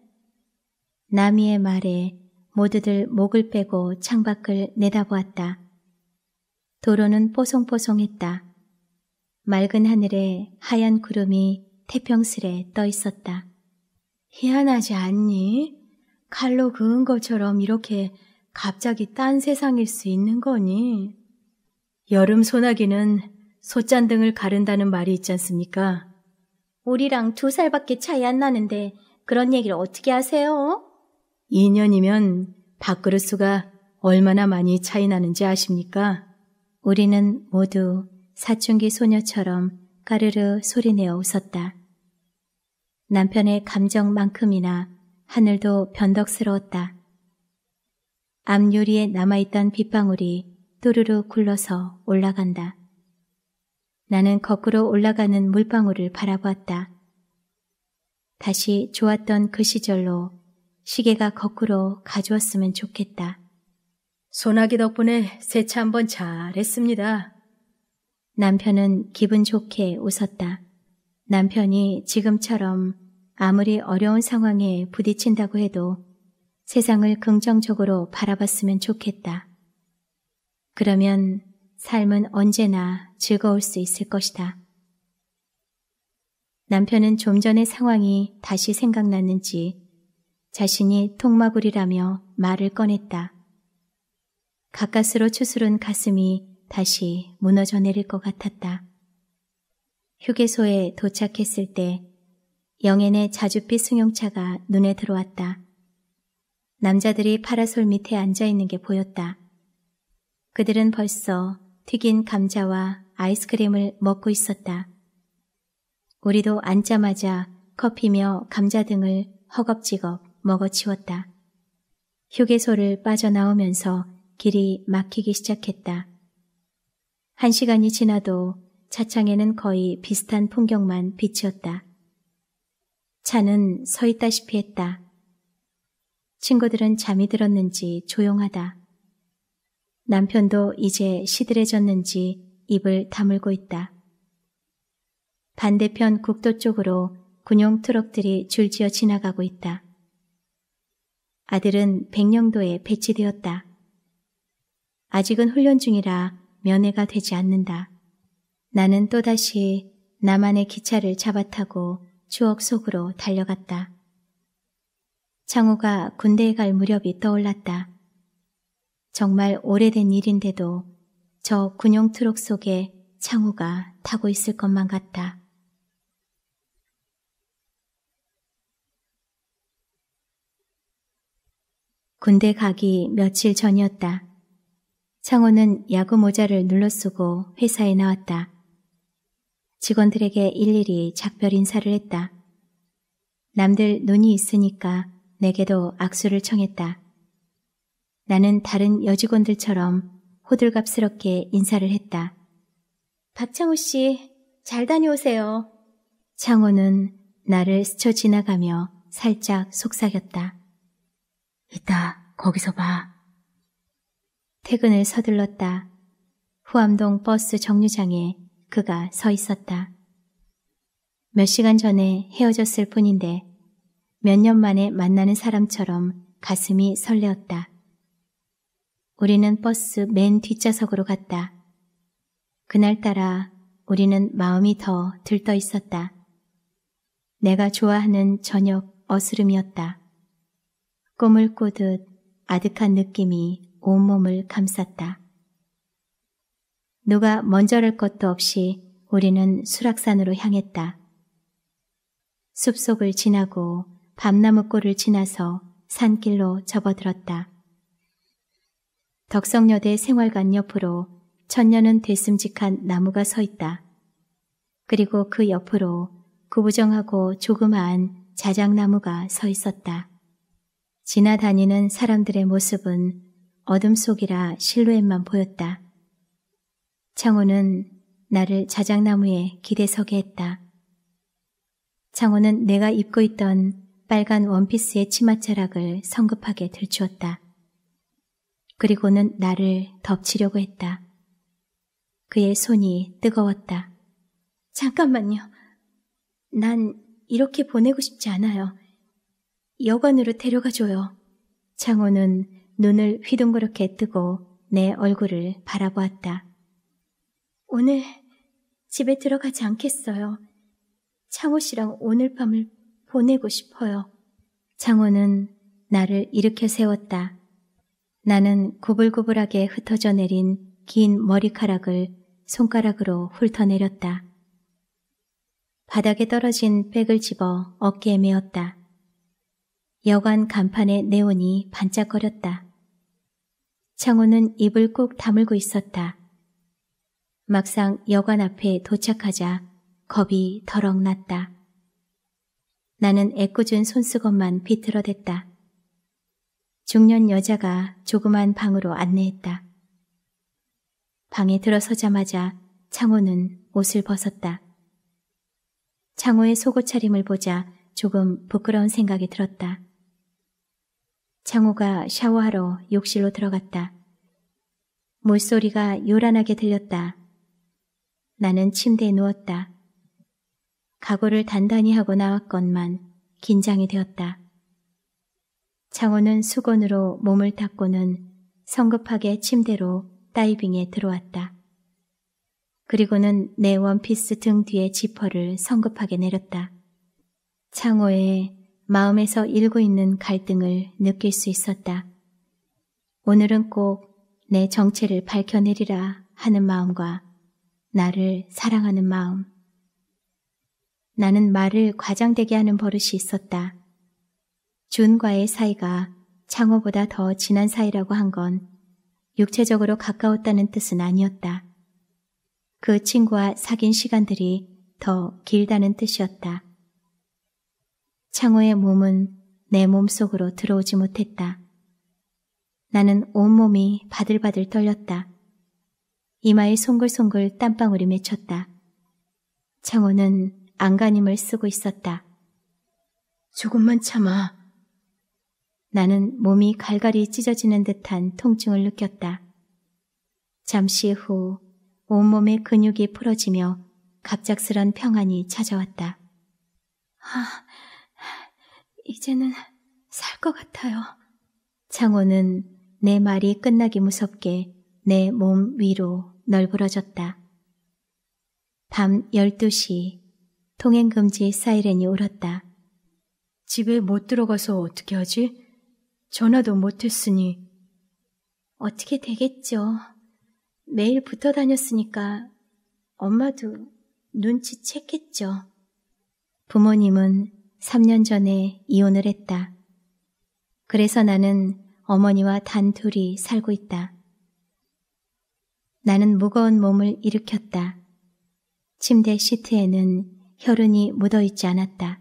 나미의 말에 모두들 목을 빼고 창밖을 내다보았다. 도로는 뽀송뽀송했다. 맑은 하늘에 하얀 구름이 태평스레 떠 있었다. 희한하지 않니? 칼로 그은 것처럼 이렇게 갑자기 딴 세상일 수 있는 거니? 여름 소나기는 소잔 등을 가른다는 말이 있지 않습니까? 우리랑 두 살밖에 차이 안 나는데 그런 얘기를 어떻게 하세요? 2년이면 밥그릇 수가 얼마나 많이 차이 나는지 아십니까? 우리는 모두 사춘기 소녀처럼 까르르 소리내어 웃었다. 남편의 감정만큼이나 하늘도 변덕스러웠다. 앞요리에 남아있던 빗방울이 뚜르르 굴러서 올라간다. 나는 거꾸로 올라가는 물방울을 바라보았다. 다시 좋았던 그 시절로 시계가 거꾸로 가져왔으면 좋겠다. 소나기 덕분에 세차 한번 잘했습니다. 남편은 기분 좋게 웃었다. 남편이 지금처럼 아무리 어려운 상황에 부딪힌다고 해도 세상을 긍정적으로 바라봤으면 좋겠다. 그러면 삶은 언제나 즐거울 수 있을 것이다. 남편은 좀 전의 상황이 다시 생각났는지 자신이 통마구리라며 말을 꺼냈다. 가까스로 추스른 가슴이 다시 무너져 내릴 것 같았다. 휴게소에 도착했을 때 영앤의 자줏빛 승용차가 눈에 들어왔다. 남자들이 파라솔 밑에 앉아 있는 게 보였다. 그들은 벌써 튀긴 감자와 아이스크림을 먹고 있었다. 우리도 앉자마자 커피며 감자 등을 허겁지겁 먹어치웠다. 휴게소를 빠져나오면서 길이 막히기 시작했다. 한 시간이 지나도 차창에는 거의 비슷한 풍경만 비치었다. 차는 서 있다시피 했다. 친구들은 잠이 들었는지 조용하다. 남편도 이제 시들해졌는지 입을 다물고 있다. 반대편 국도 쪽으로 군용 트럭들이 줄지어 지나가고 있다. 아들은 백령도에 배치되었다. 아직은 훈련 중이라 면회가 되지 않는다. 나는 또다시 나만의 기차를 잡아타고 추억 속으로 달려갔다. 창호가 군대에 갈 무렵이 떠올랐다. 정말 오래된 일인데도 저 군용 트럭 속에 창호가 타고 있을 것만 같다. 군대 가기 며칠 전이었다. 창호는 야구 모자를 눌러쓰고 회사에 나왔다. 직원들에게 일일이 작별 인사를 했다. 남들 눈이 있으니까 내게도 악수를 청했다. 나는 다른 여직원들처럼 호들갑스럽게 인사를 했다. 박창호 씨, 잘 다녀오세요. 창호는 나를 스쳐 지나가며 살짝 속삭였다. 이따 거기서 봐. 퇴근을 서둘렀다. 후암동 버스 정류장에 그가 서 있었다. 몇 시간 전에 헤어졌을 뿐인데 몇 년 만에 만나는 사람처럼 가슴이 설레었다. 우리는 버스 맨 뒷좌석으로 갔다. 그날따라 우리는 마음이 더 들떠 있었다. 내가 좋아하는 저녁 어스름이었다. 꿈을 꾸듯 아득한 느낌이 온몸을 감쌌다. 누가 먼저를 것도 없이 우리는 수락산으로 향했다. 숲속을 지나고 밤나무꼴을 지나서 산길로 접어들었다. 덕성여대 생활관 옆으로 천년은 됐음직한 나무가 서 있다. 그리고 그 옆으로 구부정하고 조그마한 자작나무가 서 있었다. 지나다니는 사람들의 모습은 어둠 속이라 실루엣만 보였다. 창호는 나를 자작나무에 기대서게 했다. 창호는 내가 입고 있던 빨간 원피스의 치마자락을 성급하게 들추었다. 그리고는 나를 덮치려고 했다. 그의 손이 뜨거웠다. 잠깐만요. 난 이렇게 보내고 싶지 않아요. 여관으로 데려가줘요. 창호는 눈을 휘둥그렇게 뜨고 내 얼굴을 바라보았다. 오늘 집에 들어가지 않겠어요. 창호 씨랑 오늘 밤을 보내고 싶어요. 창호는 나를 일으켜 세웠다. 나는 구불구불하게 흩어져 내린 긴 머리카락을 손가락으로 훑어내렸다. 바닥에 떨어진 백을 집어 어깨에 메었다. 여관 간판의 네온이 반짝거렸다. 창호는 입을 꾹 다물고 있었다. 막상 여관 앞에 도착하자 겁이 더럭 났다. 나는 애꿎은 손수건만 비틀어댔다. 중년 여자가 조그만 방으로 안내했다. 방에 들어서자마자 창호는 옷을 벗었다. 창호의 속옷 차림을 보자 조금 부끄러운 생각이 들었다. 창호가 샤워하러 욕실로 들어갔다. 물소리가 요란하게 들렸다. 나는 침대에 누웠다. 각오를 단단히 하고 나왔건만 긴장이 되었다. 창호는 수건으로 몸을 닦고는 성급하게 침대로 다이빙에 들어왔다. 그리고는 내 원피스 등 뒤에 지퍼를 성급하게 내렸다. 창호의 마음에서 일고 있는 갈등을 느낄 수 있었다. 오늘은 꼭 내 정체를 밝혀내리라 하는 마음과 나를 사랑하는 마음. 나는 말을 과장되게 하는 버릇이 있었다. 준과의 사이가 창호보다 더 진한 사이라고 한 건 육체적으로 가까웠다는 뜻은 아니었다. 그 친구와 사귄 시간들이 더 길다는 뜻이었다. 창호의 몸은 내 몸속으로 들어오지 못했다. 나는 온몸이 바들바들 떨렸다. 이마에 송글송글 땀방울이 맺혔다. 창호는 안간힘을 쓰고 있었다. 조금만 참아. 나는 몸이 갈갈이 찢어지는 듯한 통증을 느꼈다. 잠시 후 온몸의 근육이 풀어지며 갑작스런 평안이 찾아왔다. 아, 이제는 살 것 같아요. 창호는 내 말이 끝나기 무섭게 내 몸 위로 널브러졌다. 밤 12시 통행금지 사이렌이 울었다. 집에 못 들어가서 어떻게 하지? 전화도 못했으니 어떻게 되겠죠. 매일 붙어 다녔으니까 엄마도 눈치챘겠죠. 부모님은 3년 전에 이혼을 했다. 그래서 나는 어머니와 단둘이 살고 있다. 나는 무거운 몸을 일으켰다. 침대 시트에는 혈흔이 묻어있지 않았다.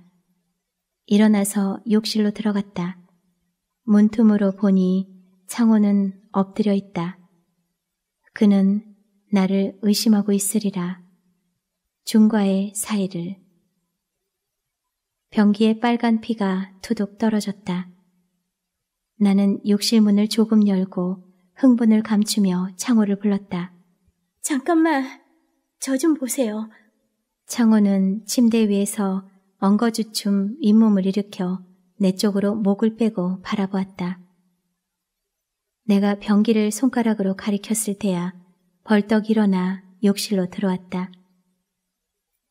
일어나서 욕실로 들어갔다. 문틈으로 보니 창호는 엎드려 있다. 그는 나를 의심하고 있으리라. 중과의 사이를. 변기에 빨간 피가 두둑 떨어졌다. 나는 욕실문을 조금 열고 흥분을 감추며 창호를 불렀다. 잠깐만, 저 좀 보세요. 창호는 침대 위에서 엉거주춤 잇몸을 일으켜 내 쪽으로 목을 빼고 바라보았다. 내가 변기를 손가락으로 가리켰을 때야 벌떡 일어나 욕실로 들어왔다.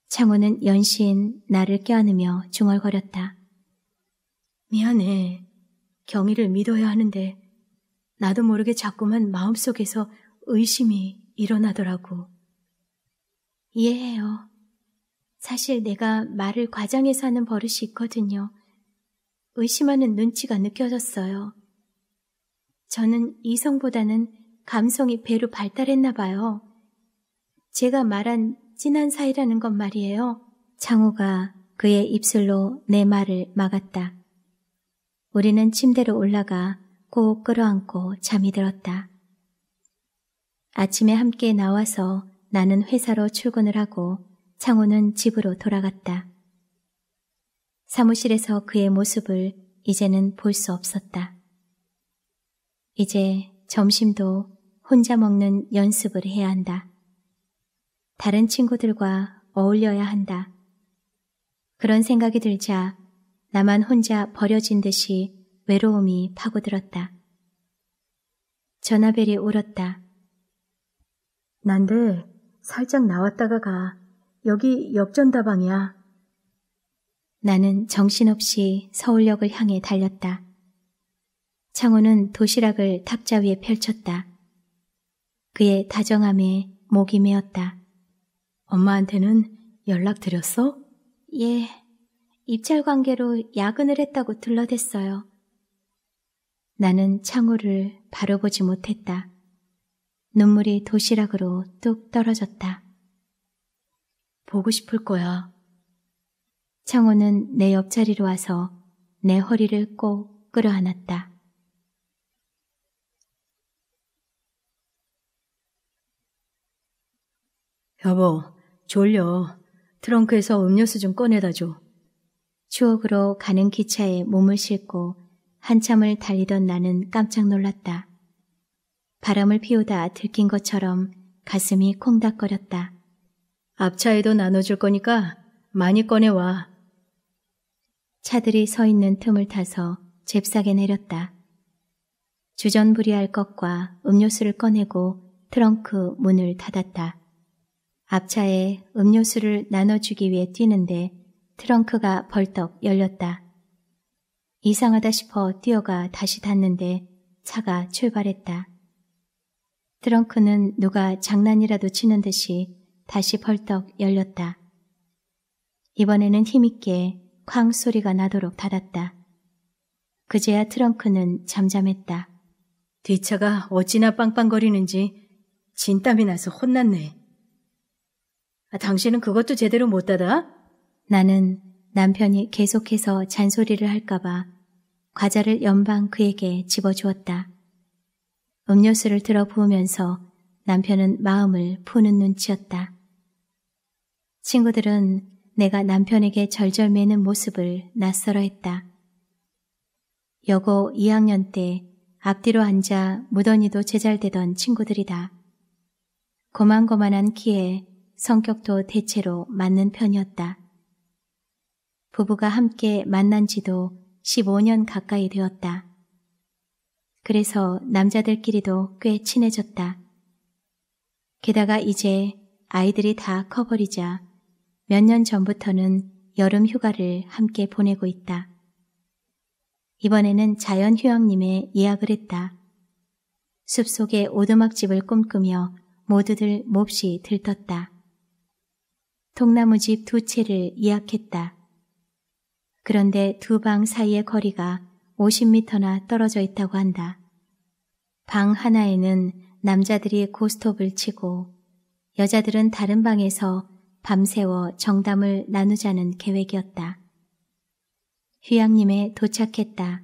창호는 연신 나를 껴안으며 중얼거렸다. 미안해. 경희를 믿어야 하는데 나도 모르게 자꾸만 마음속에서 의심이 일어나더라고. 이해해요. 사실 내가 말을 과장해서 하는 버릇이 있거든요. 의심하는 눈치가 느껴졌어요. 저는 이성보다는 감성이 배로 발달했나 봐요. 제가 말한 진한 사이라는 건 말이에요. 창호가 그의 입술로 내 말을 막았다. 우리는 침대로 올라가 꼭 끌어안고 잠이 들었다. 아침에 함께 나와서 나는 회사로 출근을 하고 창호는 집으로 돌아갔다. 사무실에서 그의 모습을 이제는 볼 수 없었다. 이제 점심도 혼자 먹는 연습을 해야 한다. 다른 친구들과 어울려야 한다. 그런 생각이 들자 나만 혼자 버려진 듯이 외로움이 파고들었다. 전화벨이 울었다. 난데 살짝 나왔다가 가. 여기 역전다방이야. 나는 정신없이 서울역을 향해 달렸다. 창호는 도시락을 탁자 위에 펼쳤다. 그의 다정함에 목이 메었다. 엄마한테는 연락드렸어? 예. 입찰 관계로 야근을 했다고 둘러댔어요. 나는 창호를 바로 보지 못했다. 눈물이 도시락으로 뚝 떨어졌다. 보고 싶을 거야. 창호는 내 옆자리로 와서 내 허리를 꼭 끌어안았다. 여보, 졸려. 트렁크에서 음료수 좀 꺼내다 줘. 추억으로 가는 기차에 몸을 싣고 한참을 달리던 나는 깜짝 놀랐다. 바람을 피우다 들킨 것처럼 가슴이 콩닥거렸다. 앞차에도 나눠줄 거니까 많이 꺼내와. 차들이 서 있는 틈을 타서 잽싸게 내렸다. 주전부리할 것과 음료수를 꺼내고 트렁크 문을 닫았다. 앞차에 음료수를 나눠주기 위해 뛰는데 트렁크가 벌떡 열렸다. 이상하다 싶어 뛰어가 다시 닫는데 차가 출발했다. 트렁크는 누가 장난이라도 치는 듯이 다시 벌떡 열렸다. 이번에는 힘있게 쾅 소리가 나도록 닫았다. 그제야 트렁크는 잠잠했다. 뒷차가 어찌나 빵빵거리는지 진땀이 나서 혼났네. 아, 당신은 그것도 제대로 못 닫아? 나는 남편이 계속해서 잔소리를 할까봐 과자를 연방 그에게 집어주었다. 음료수를 들어 부으면서 남편은 마음을 푸는 눈치였다. 친구들은 내가 남편에게 절절매는 모습을 낯설어 했다. 여고 2학년 때 앞뒤로 앉아 무던히도 제잘되던 친구들이다. 고만고만한 키에 성격도 대체로 맞는 편이었다. 부부가 함께 만난 지도 15년 가까이 되었다. 그래서 남자들끼리도 꽤 친해졌다. 게다가 이제 아이들이 다 커버리자 몇년 전부터는 여름 휴가를 함께 보내고 있다. 이번에는 자연휴양님의 예약을 했다. 숲속의 오두막집을 꿈꾸며 모두들 몹시 들떴다. 통나무집 두 채를 예약했다. 그런데 두 방 사이의 거리가 50m나 떨어져 있다고 한다. 방 하나에는 남자들이 고스톱을 치고 여자들은 다른 방에서 밤새워 정담을 나누자는 계획이었다. 휴양림에 도착했다.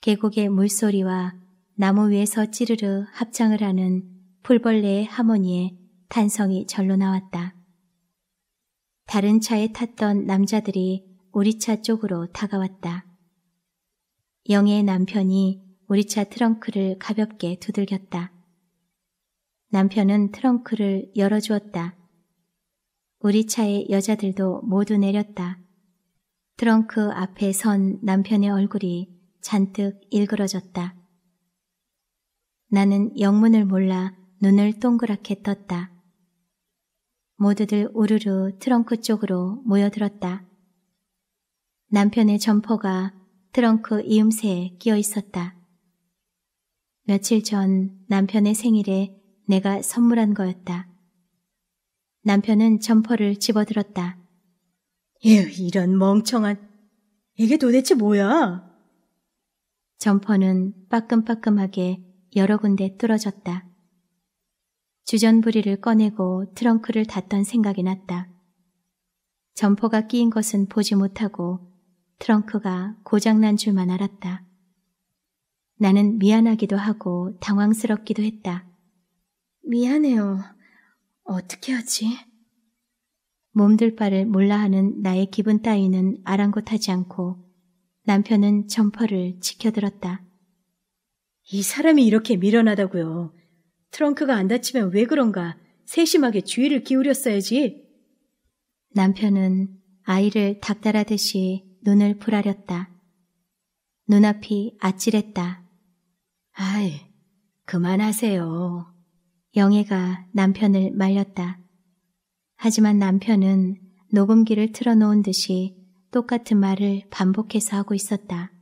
계곡의 물소리와 나무 위에서 찌르르 합창을 하는 풀벌레의 하모니에 탄성이 절로 나왔다. 다른 차에 탔던 남자들이 우리 차 쪽으로 다가왔다. 영애의 남편이 우리 차 트렁크를 가볍게 두들겼다. 남편은 트렁크를 열어주었다. 우리 차의 여자들도 모두 내렸다. 트렁크 앞에 선 남편의 얼굴이 잔뜩 일그러졌다. 나는 영문을 몰라 눈을 동그랗게 떴다. 모두들 우르르 트렁크 쪽으로 모여들었다. 남편의 점퍼가 트렁크 이음새에 끼어 있었다. 며칠 전 남편의 생일에 내가 선물한 거였다. 남편은 점퍼를 집어들었다. 에휴, 이런 멍청한... 이게 도대체 뭐야? 점퍼는 빠끔빠끔하게 여러 군데 뚫어졌다. 주전부리를 꺼내고 트렁크를 닫던 생각이 났다. 점퍼가 끼인 것은 보지 못하고 트렁크가 고장난 줄만 알았다. 나는 미안하기도 하고 당황스럽기도 했다. 미안해요. 어떻게 하지? 몸둘 바를 몰라하는 나의 기분 따위는 아랑곳하지 않고 남편은 점퍼를 지켜들었다. 이 사람이 이렇게 미련하다고요. 트렁크가 안 닫히면 왜 그런가 세심하게 주의를 기울였어야지. 남편은 아이를 닥달하듯이 눈을 부라렸다. 눈앞이 아찔했다. 아이, 그만하세요. 영애가 남편을 말렸다. 하지만 남편은 녹음기를 틀어놓은 듯이 똑같은 말을 반복해서 하고 있었다.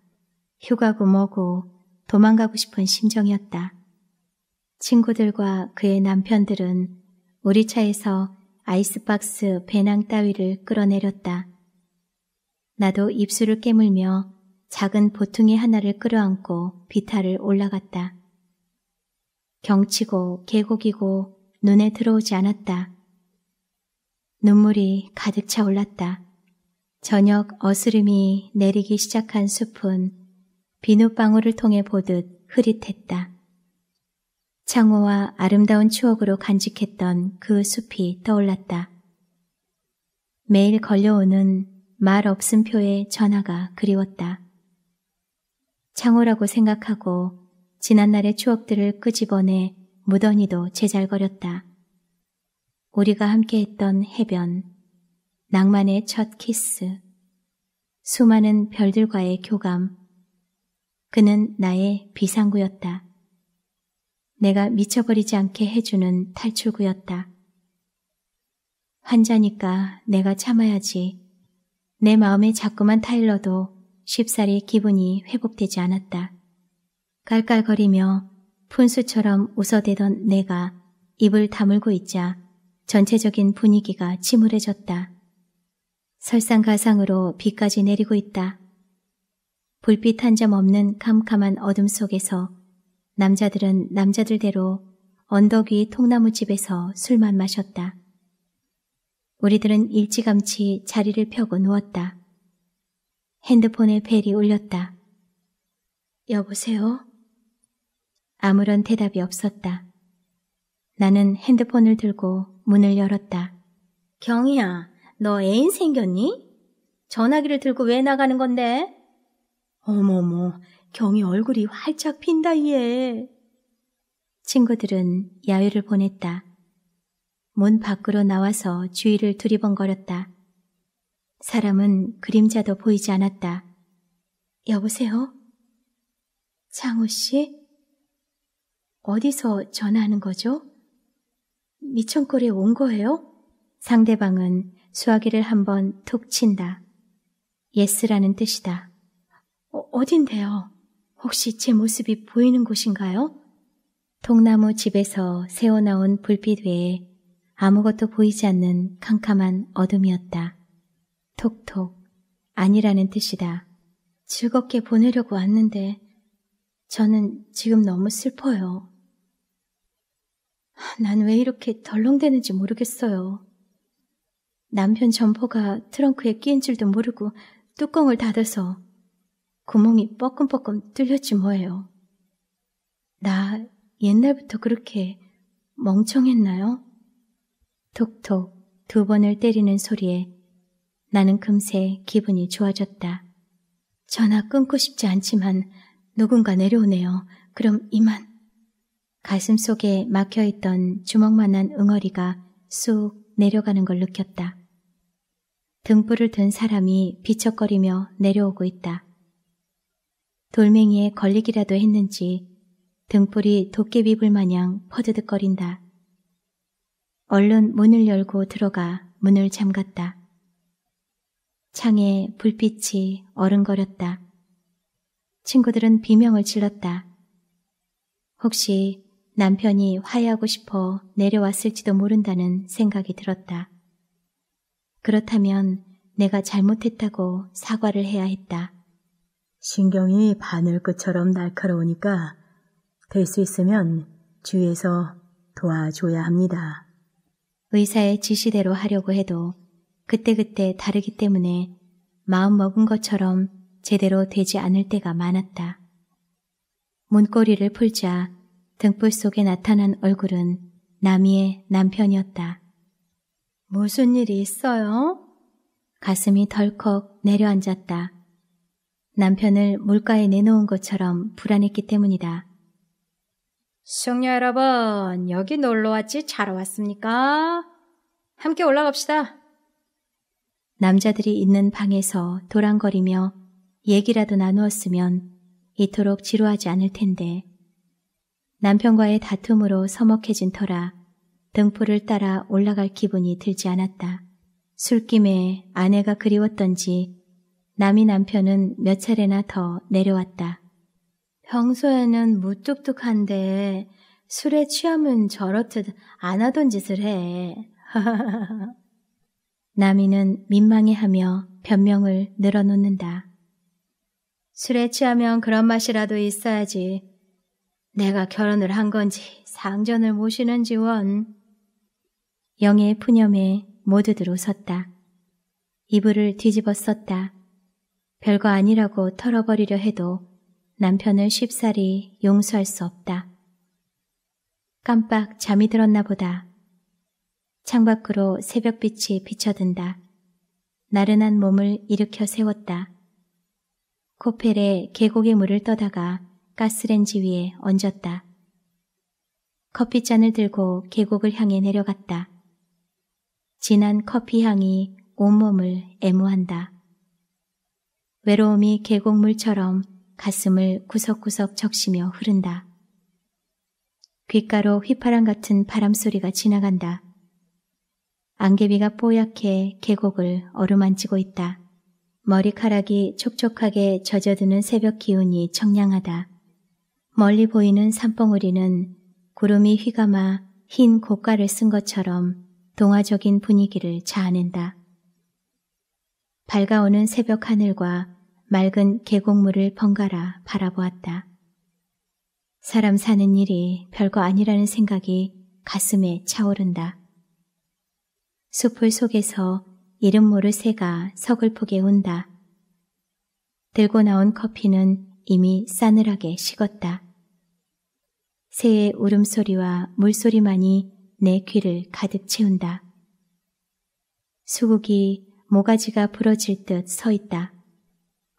휴가고 뭐고 도망가고 싶은 심정이었다. 친구들과 그의 남편들은 우리 차에서 아이스박스 배낭 따위를 끌어내렸다. 나도 입술을 깨물며 작은 보퉁이 하나를 끌어안고 비탈을 올라갔다. 경치고 계곡이고 눈에 들어오지 않았다. 눈물이 가득 차 올랐다. 저녁 어스름이 내리기 시작한 숲은 비눗방울을 통해 보듯 흐릿했다. 창호와 아름다운 추억으로 간직했던 그 숲이 떠올랐다. 매일 걸려오는 말 없음표의 전화가 그리웠다. 창호라고 생각하고 지난날의 추억들을 끄집어내 무더니도 제잘거렸다. 우리가 함께했던 해변, 낭만의 첫 키스, 수많은 별들과의 교감, 그는 나의 비상구였다. 내가 미쳐버리지 않게 해주는 탈출구였다. 환자니까 내가 참아야지. 내 마음에 자꾸만 타일러도 쉽사리 기분이 회복되지 않았다. 깔깔거리며 푼수처럼 웃어대던 내가 입을 다물고 있자 전체적인 분위기가 침울해졌다. 설상가상으로 비까지 내리고 있다. 불빛 한 점 없는 캄캄한 어둠 속에서 남자들은 남자들대로 언덕 위 통나무집에서 술만 마셨다. 우리들은 일찌감치 자리를 펴고 누웠다. 핸드폰에 벨이 울렸다. 여보세요? 아무런 대답이 없었다. 나는 핸드폰을 들고 문을 열었다. 경희야, 너 애인 생겼니? 전화기를 들고 왜 나가는 건데? 어머머, 경희 얼굴이 활짝 핀다 얘. 친구들은 야유를 보냈다. 문 밖으로 나와서 주위를 두리번거렸다. 사람은 그림자도 보이지 않았다. 여보세요? 장우 씨? 어디서 전화하는 거죠? 미천골에 온 거예요? 상대방은 수화기를 한번 톡 친다. 예스라는 뜻이다. 어, 딘데요 혹시 제 모습이 보이는 곳인가요? 통나무 집에서 새어나온 불빛 외에 아무것도 보이지 않는 캄캄한 어둠이었다. 톡톡, 아니라는 뜻이다. 즐겁게 보내려고 왔는데, 저는 지금 너무 슬퍼요. 난왜 이렇게 덜렁대는지 모르겠어요. 남편 점퍼가 트렁크에 끼인 줄도 모르고 뚜껑을 닫아서 구멍이 뻐끔뻐끔 뚫렸지 뭐예요. 나 옛날부터 그렇게 멍청했나요? 톡톡 두 번을 때리는 소리에 나는 금세 기분이 좋아졌다. 전화 끊고 싶지 않지만 누군가 내려오네요. 그럼 이만 가슴 속에 막혀있던 주먹만한 응어리가 쑥 내려가는 걸 느꼈다. 등불을 든 사람이 비척거리며 내려오고 있다. 돌멩이에 걸리기라도 했는지 등불이 도깨비불 마냥 퍼드득거린다. 얼른 문을 열고 들어가 문을 잠갔다. 창에 불빛이 어른거렸다. 친구들은 비명을 질렀다. 혹시 남편이 화해하고 싶어 내려왔을지도 모른다는 생각이 들었다. 그렇다면 내가 잘못했다고 사과를 해야 했다. 신경이 바늘끝처럼 날카로우니까 될 수 있으면 주위에서 도와줘야 합니다. 의사의 지시대로 하려고 해도 그때그때 다르기 때문에 마음먹은 것처럼 제대로 되지 않을 때가 많았다. 문고리를 풀자 등불 속에 나타난 얼굴은 나미의 남편이었다. 무슨 일이 있어요? 가슴이 덜컥 내려앉았다. 남편을 물가에 내놓은 것처럼 불안했기 때문이다. 숙녀 여러분, 여기 놀러 왔지 잘 왔습니까? 함께 올라갑시다. 남자들이 있는 방에서 도랑거리며 얘기라도 나누었으면 이토록 지루하지 않을 텐데 남편과의 다툼으로 서먹해진 터라 등포를 따라 올라갈 기분이 들지 않았다. 술김에 아내가 그리웠던지 남이 남편은 몇 차례나 더 내려왔다. 평소에는 무뚝뚝한데 술에 취하면 저렇듯 안 하던 짓을 해. 남이는 민망해하며 변명을 늘어놓는다. 술에 취하면 그런 맛이라도 있어야지 내가 결혼을 한 건지 상전을 모시는지 원. 영의 푸념에 모두들 어섰다 이불을 뒤집어 썼다. 별거 아니라고 털어버리려 해도 남편을 쉽사리 용서할 수 없다. 깜빡 잠이 들었나 보다. 창밖으로 새벽빛이 비쳐든다. 나른한 몸을 일으켜 세웠다. 코펠에 계곡의 물을 떠다가 가스렌지 위에 얹었다. 커피잔을 들고 계곡을 향해 내려갔다. 진한 커피향이 온몸을 애무한다. 외로움이 계곡물처럼 가슴을 구석구석 적시며 흐른다. 귓가로 휘파람 같은 바람소리가 지나간다. 안개비가 뽀얗게 계곡을 어루만지고 있다. 머리카락이 촉촉하게 젖어드는 새벽 기운이 청량하다. 멀리 보이는 산봉우리는 구름이 휘감아 흰고깔을쓴 것처럼 동화적인 분위기를 자아낸다. 밝아오는 새벽 하늘과 맑은 계곡물을 번갈아 바라보았다. 사람 사는 일이 별거 아니라는 생각이 가슴에 차오른다. 숲을 속에서 이름 모를 새가 서글프게 운다. 들고 나온 커피는 이미 싸늘하게 식었다. 새의 울음소리와 물소리만이 내 귀를 가득 채운다. 수국이 모가지가 부러질 듯 서 있다.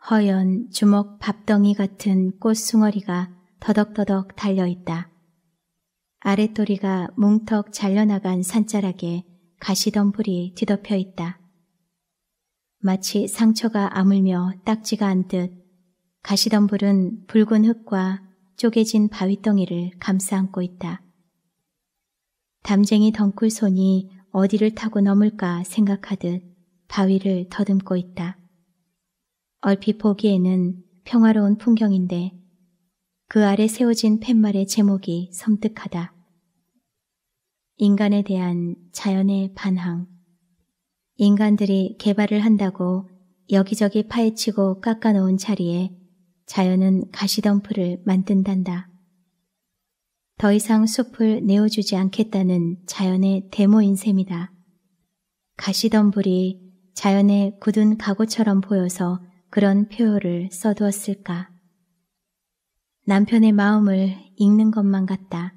허연 주먹 밥덩이 같은 꽃숭어리가 더덕더덕 달려있다. 아랫도리가 뭉턱 잘려나간 산자락에 가시덤불이 뒤덮여 있다. 마치 상처가 아물며 딱지가 않듯 가시덤불은 붉은 흙과 쪼개진 바위덩이를 감싸안고 있다. 담쟁이 덩굴 손이 어디를 타고 넘을까 생각하듯 바위를 더듬고 있다. 얼핏 보기에는 평화로운 풍경인데 그 아래 세워진 팻말의 제목이 섬뜩하다. 인간에 대한 자연의 반항. 인간들이 개발을 한다고 여기저기 파헤치고 깎아놓은 자리에 자연은 가시덤프를 만든단다. 더 이상 숲을 내어주지 않겠다는 자연의 데모인 셈이다. 가시덤불이 자연의 굳은 가구처럼 보여서 그런 표현을 써두었을까. 남편의 마음을 읽는 것만 같다.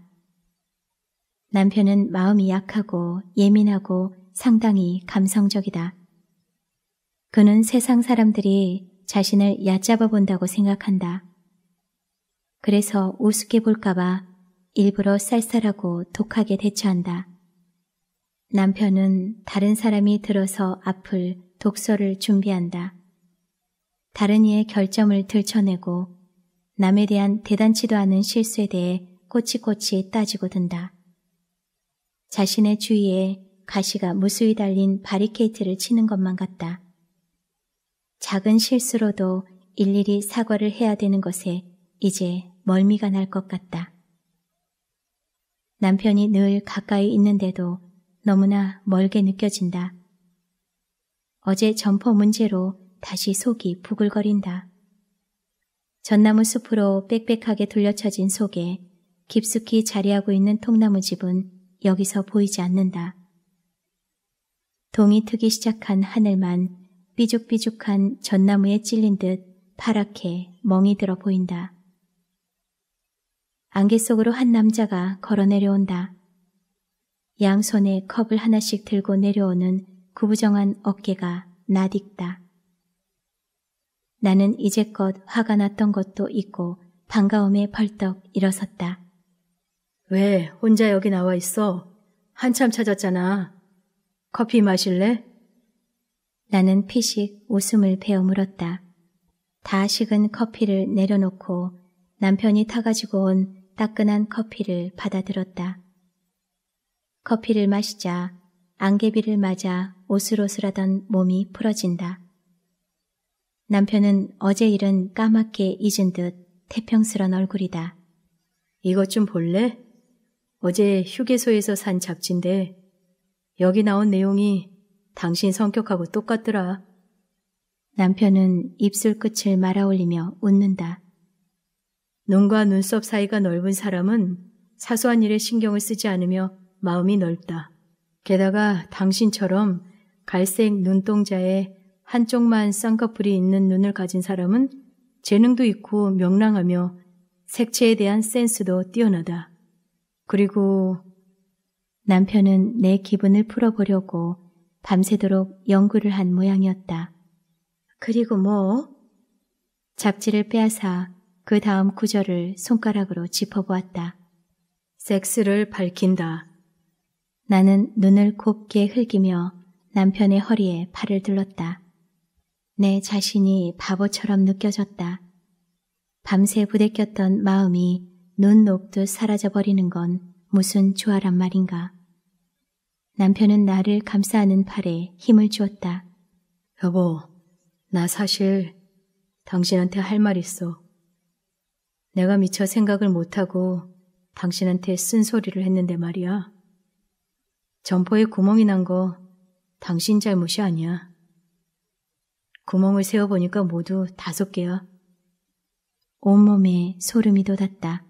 남편은 마음이 약하고 예민하고 상당히 감성적이다. 그는 세상 사람들이 자신을 얕잡아 본다고 생각한다. 그래서 우습게 볼까봐 일부러 쌀쌀하고 독하게 대처한다. 남편은 다른 사람이 들어서 아플 독서를 준비한다. 다른 이의 결점을 들춰내고 남에 대한 대단치도 않은 실수에 대해 꼬치꼬치 따지고 든다. 자신의 주위에 가시가 무수히 달린 바리케이트를 치는 것만 같다. 작은 실수로도 일일이 사과를 해야 되는 것에 이제 멀미가 날 것 같다. 남편이 늘 가까이 있는데도 너무나 멀게 느껴진다. 어제 점퍼 문제로 다시 속이 부글거린다. 전나무 숲으로 빽빽하게 둘러쳐진 속에 깊숙이 자리하고 있는 통나무 집은 여기서 보이지 않는다. 동이 트기 시작한 하늘만 삐죽삐죽한 전나무에 찔린 듯 파랗게 멍이 들어 보인다. 안개 속으로 한 남자가 걸어 내려온다. 양손에 컵을 하나씩 들고 내려오는 구부정한 어깨가 나딕다. 나는 이제껏 화가 났던 것도 있고 반가움에 벌떡 일어섰다. 왜 혼자 여기 나와 있어? 한참 찾았잖아. 커피 마실래? 나는 피식 웃음을 베어 물었다. 다 식은 커피를 내려놓고 남편이 타가지고 온 따끈한 커피를 받아들었다. 커피를 마시자 안개비를 맞아 오슬오슬하던 몸이 풀어진다. 남편은 어제 일은 까맣게 잊은 듯 태평스런 얼굴이다. 이것 좀 볼래? 어제 휴게소에서 산 잡지인데 여기 나온 내용이 당신 성격하고 똑같더라. 남편은 입술 끝을 말아올리며 웃는다. 눈과 눈썹 사이가 넓은 사람은 사소한 일에 신경을 쓰지 않으며 마음이 넓다. 게다가 당신처럼 갈색 눈동자에 한쪽만 쌍꺼풀이 있는 눈을 가진 사람은 재능도 있고 명랑하며 색채에 대한 센스도 뛰어나다. 그리고 남편은 내 기분을 풀어보려고 밤새도록 연구를 한 모양이었다. 그리고 뭐? 잡지를 빼앗아 그 다음 구절을 손가락으로 짚어보았다. 섹스를 밝힌다. 나는 눈을 곱게 흘기며 남편의 허리에 팔을 들렀다. 내 자신이 바보처럼 느껴졌다. 밤새 부대꼈던 마음이 눈 녹듯 사라져버리는 건 무슨 조화란 말인가. 남편은 나를 감싸는 팔에 힘을 주었다. 여보, 나 사실 당신한테 할 말 있어. 내가 미처 생각을 못하고 당신한테 쓴소리를 했는데 말이야. 점퍼에 구멍이 난 거 당신 잘못이 아니야. 구멍을 세어보니까 모두 다섯 개야. 온몸에 소름이 돋았다.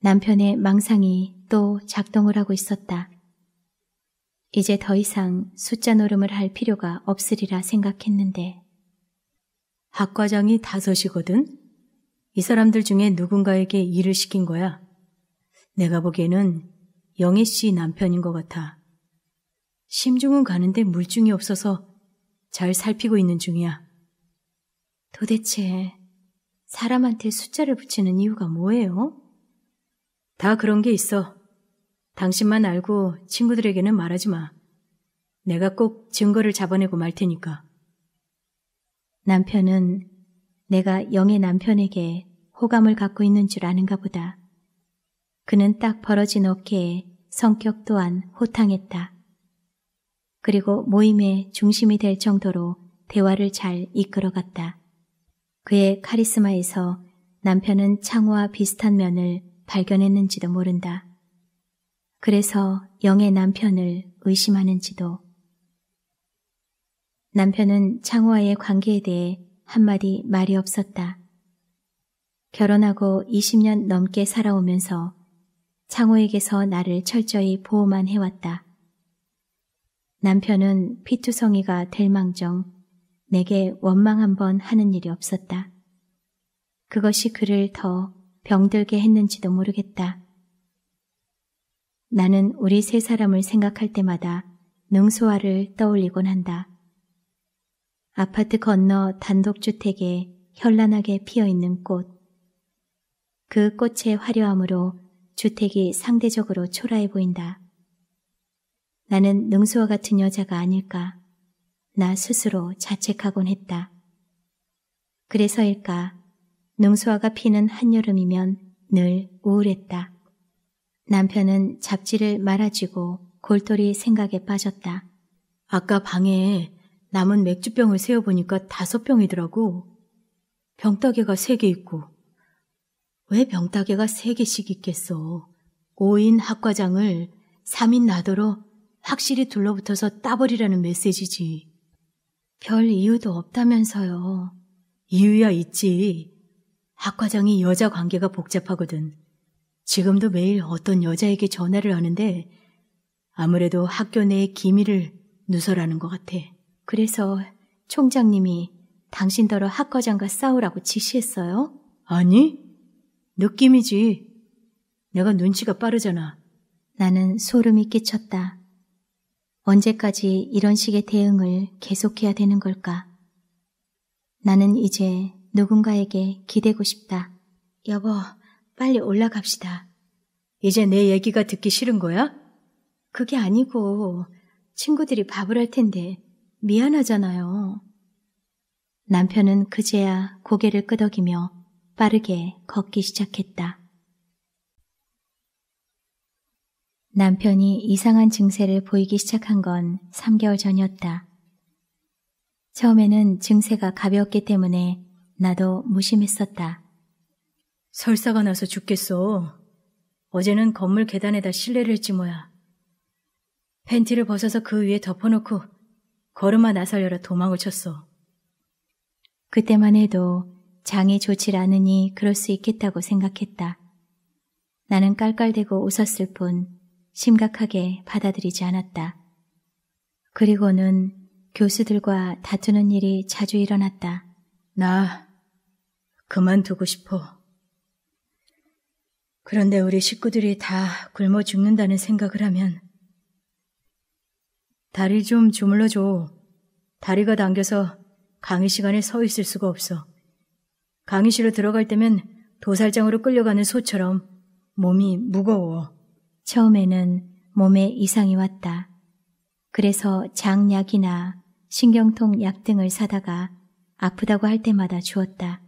남편의 망상이 또 작동을 하고 있었다. 이제 더 이상 숫자 노름을 할 필요가 없으리라 생각했는데 학과장이 다섯이거든? 이 사람들 중에 누군가에게 일을 시킨 거야. 내가 보기에는 영애 씨 남편인 것 같아. 심중은 가는데 물증이 없어서 잘 살피고 있는 중이야. 도대체 사람한테 숫자를 붙이는 이유가 뭐예요? 다 그런 게 있어. 당신만 알고 친구들에게는 말하지 마. 내가 꼭 증거를 잡아내고 말 테니까. 남편은 내가 영의 남편에게 호감을 갖고 있는 줄 아는가 보다. 그는 딱 벌어진 어깨에 성격 또한 호탕했다. 그리고 모임의 중심이 될 정도로 대화를 잘 이끌어갔다. 그의 카리스마에서 남편은 창호와 비슷한 면을 발견했는지도 모른다. 그래서 영의 남편을 의심하는지도. 남편은 창호와의 관계에 대해 한마디 말이 없었다. 결혼하고 20년 넘게 살아오면서 창호에게서 나를 철저히 보호만 해왔다. 남편은 피투성이가 될 망정 내게 원망 한번 하는 일이 없었다. 그것이 그를 더 병들게 했는지도 모르겠다. 나는 우리 세 사람을 생각할 때마다 능수화를 떠올리곤 한다. 아파트 건너 단독주택에 현란하게 피어있는 꽃. 그 꽃의 화려함으로 주택이 상대적으로 초라해 보인다. 나는 능수와 같은 여자가 아닐까 나 스스로 자책하곤 했다. 그래서일까 능수화가 피는 한여름이면 늘 우울했다. 남편은 잡지를 말아지고 골똘히 생각에 빠졌다. 아까 방에 남은 맥주병을 세어보니까 다섯 병이더라고. 병따개가 세 개 있고. 왜 병따개가 세 개씩 있겠어? 5인 학과장을 3인 나더러 확실히 둘러붙어서 따버리라는 메시지지. 별 이유도 없다면서요. 이유야 있지. 학과장이 여자 관계가 복잡하거든. 지금도 매일 어떤 여자에게 전화를 하는데 아무래도 학교 내의 기밀을 누설하는 것 같아. 그래서 총장님이 당신더러 학과장과 싸우라고 지시했어요? 아니, 느낌이지. 내가 눈치가 빠르잖아. 나는 소름이 끼쳤다. 언제까지 이런 식의 대응을 계속해야 되는 걸까? 나는 이제 누군가에게 기대고 싶다. 여보, 빨리 올라갑시다. 이제 내 얘기가 듣기 싫은 거야? 그게 아니고 친구들이 밥을 할 텐데 미안하잖아요. 남편은 그제야 고개를 끄덕이며 빠르게 걷기 시작했다. 남편이 이상한 증세를 보이기 시작한 건 3개월 전이었다. 처음에는 증세가 가볍기 때문에 나도 무심했었다. 설사가 나서 죽겠어. 어제는 건물 계단에다 실내를 했지 뭐야. 팬티를 벗어서 그 위에 덮어놓고 걸음아 나서려라 도망을 쳤어. 그때만 해도 장이 좋질 않으니 그럴 수 있겠다고 생각했다. 나는 깔깔대고 웃었을 뿐 심각하게 받아들이지 않았다. 그리고는 교수들과 다투는 일이 자주 일어났다. 나 그만두고 싶어. 그런데 우리 식구들이 다 굶어 죽는다는 생각을 하면 다리 좀 주물러줘. 다리가 당겨서 강의 시간에 서 있을 수가 없어. 강의실로 들어갈 때면 도살장으로 끌려가는 소처럼 몸이 무거워. 처음에는 몸에 이상이 왔다. 그래서 장약이나 신경통 약 등을 사다가 아프다고 할 때마다 주었다.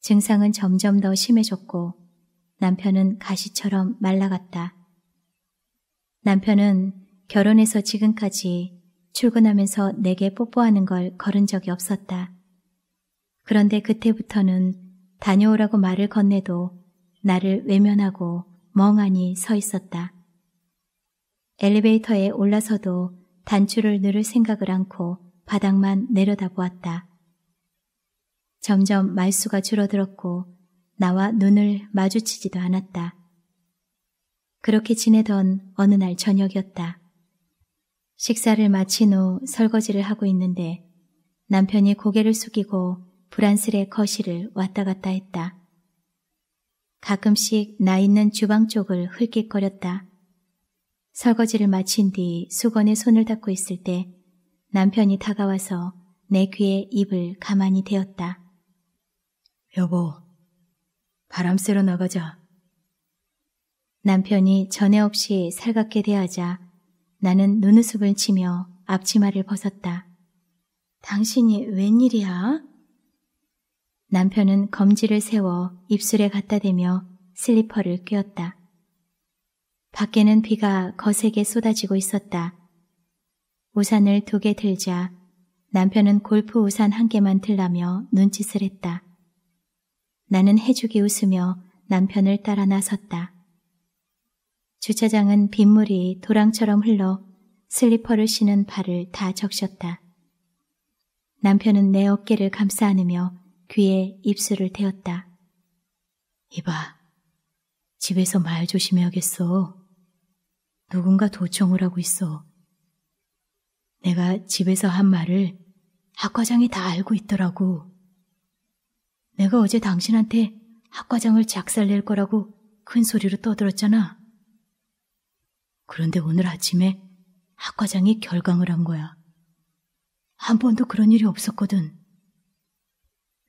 증상은 점점 더 심해졌고 남편은 가시처럼 말라갔다. 남편은 결혼해서 지금까지 출근하면서 내게 뽀뽀하는 걸 걸은 적이 없었다. 그런데 그때부터는 다녀오라고 말을 건네도 나를 외면하고 멍하니 서 있었다. 엘리베이터에 올라서도 단추를 누를 생각을 않고 바닥만 내려다보았다. 점점 말수가 줄어들었고 나와 눈을 마주치지도 않았다. 그렇게 지내던 어느 날 저녁이었다. 식사를 마친 후 설거지를 하고 있는데 남편이 고개를 숙이고 불안스레 거실을 왔다 갔다 했다. 가끔씩 나 있는 주방 쪽을 흘깃거렸다. 설거지를 마친 뒤 수건에 손을 닦고 있을 때 남편이 다가와서 내 귀에 입을 가만히 대었다. 여보, 바람 쐬러 나가자. 남편이 전에 없이 살갑게 대하자 나는 눈웃음을 치며 앞치마를 벗었다. 당신이 웬일이야? 남편은 검지를 세워 입술에 갖다 대며 슬리퍼를 꿰었다. 밖에는 비가 거세게 쏟아지고 있었다. 우산을 두 개 들자 남편은 골프 우산 한 개만 들라며 눈짓을 했다. 나는 해죽이 웃으며 남편을 따라 나섰다. 주차장은 빗물이 도랑처럼 흘러 슬리퍼를 신은 발을 다 적셨다. 남편은 내 어깨를 감싸 안으며 귀에 입술을 대었다. 이봐, 집에서 말 조심해야겠어. 누군가 도청을 하고 있어. 내가 집에서 한 말을 학 과장이 다 알고 있더라고. 내가 어제 당신한테 학과장을 작살낼 거라고 큰 소리로 떠들었잖아. 그런데 오늘 아침에 학과장이 결강을 한 거야. 한 번도 그런 일이 없었거든.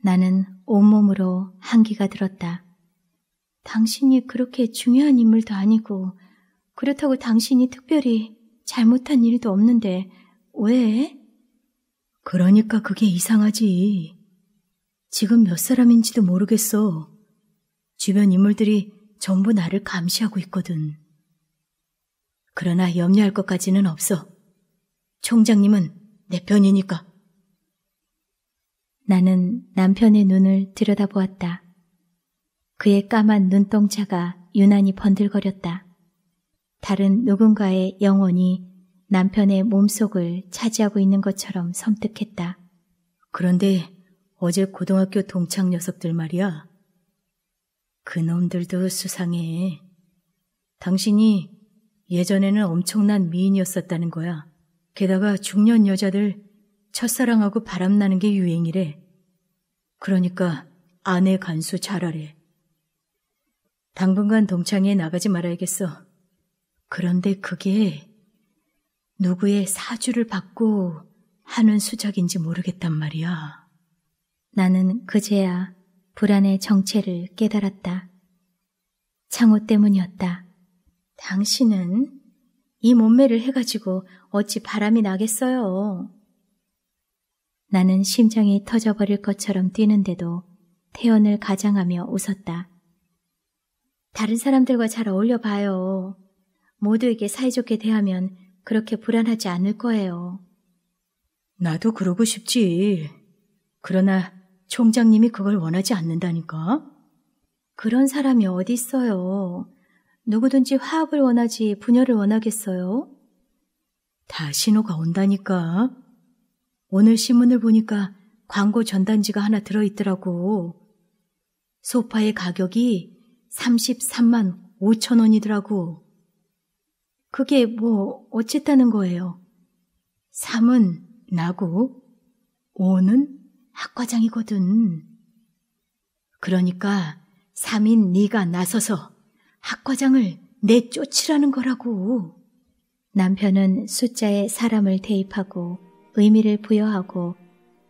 나는 온몸으로 한기가 들었다. 당신이 그렇게 중요한 인물도 아니고, 그렇다고 당신이 특별히 잘못한 일도 없는데, 왜? 그러니까 그게 이상하지. 지금 몇 사람인지도 모르겠어. 주변 인물들이 전부 나를 감시하고 있거든. 그러나 염려할 것까지는 없어. 총장님은 내 편이니까. 나는 남편의 눈을 들여다보았다. 그의 까만 눈동자가 유난히 번들거렸다. 다른 누군가의 영혼이 남편의 몸속을 차지하고 있는 것처럼 섬뜩했다. 그런데 어제 고등학교 동창 녀석들 말이야. 그놈들도 수상해. 당신이 예전에는 엄청난 미인이었었다는 거야. 게다가 중년 여자들 첫사랑하고 바람나는 게 유행이래. 그러니까 아내 간수 잘하래. 당분간 동창회에 나가지 말아야겠어. 그런데 그게 누구의 사주를 받고 하는 수작인지 모르겠단 말이야. 나는 그제야 불안의 정체를 깨달았다. 창호 때문이었다. 당신은 이 몸매를 해가지고 어찌 바람이 나겠어요. 나는 심장이 터져버릴 것처럼 뛰는데도 태연을 가장하며 웃었다. 다른 사람들과 잘 어울려 봐요. 모두에게 사이좋게 대하면 그렇게 불안하지 않을 거예요. 나도 그러고 싶지. 그러나 총장님이 그걸 원하지 않는다니까? 그런 사람이 어디 있어요. 누구든지 화합을 원하지 분열을 원하겠어요? 다 신호가 온다니까. 오늘 신문을 보니까 광고 전단지가 하나 들어있더라고. 소파의 가격이 33만 5천 원이더라고. 그게 뭐 어쨌다는 거예요. 3은 나고 5는 학과장이거든. 그러니까 3인 네가 나서서 학과장을 내쫓으라는 거라고. 남편은 숫자에 사람을 대입하고 의미를 부여하고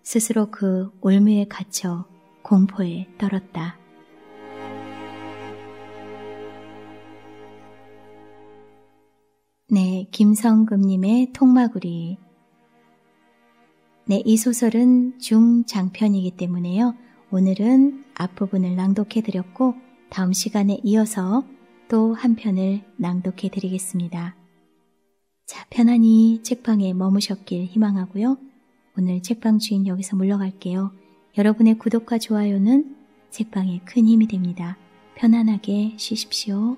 스스로 그 올무에 갇혀 공포에 떨었다. 네, 김성금님의 통마구리 네, 이 소설은 중장편이기 때문에요. 오늘은 앞부분을 낭독해 드렸고 다음 시간에 이어서 또 한 편을 낭독해 드리겠습니다. 자, 편안히 책방에 머무셨길 희망하고요. 오늘 책방 주인 여기서 물러갈게요. 여러분의 구독과 좋아요는 책방에 큰 힘이 됩니다. 편안하게 쉬십시오.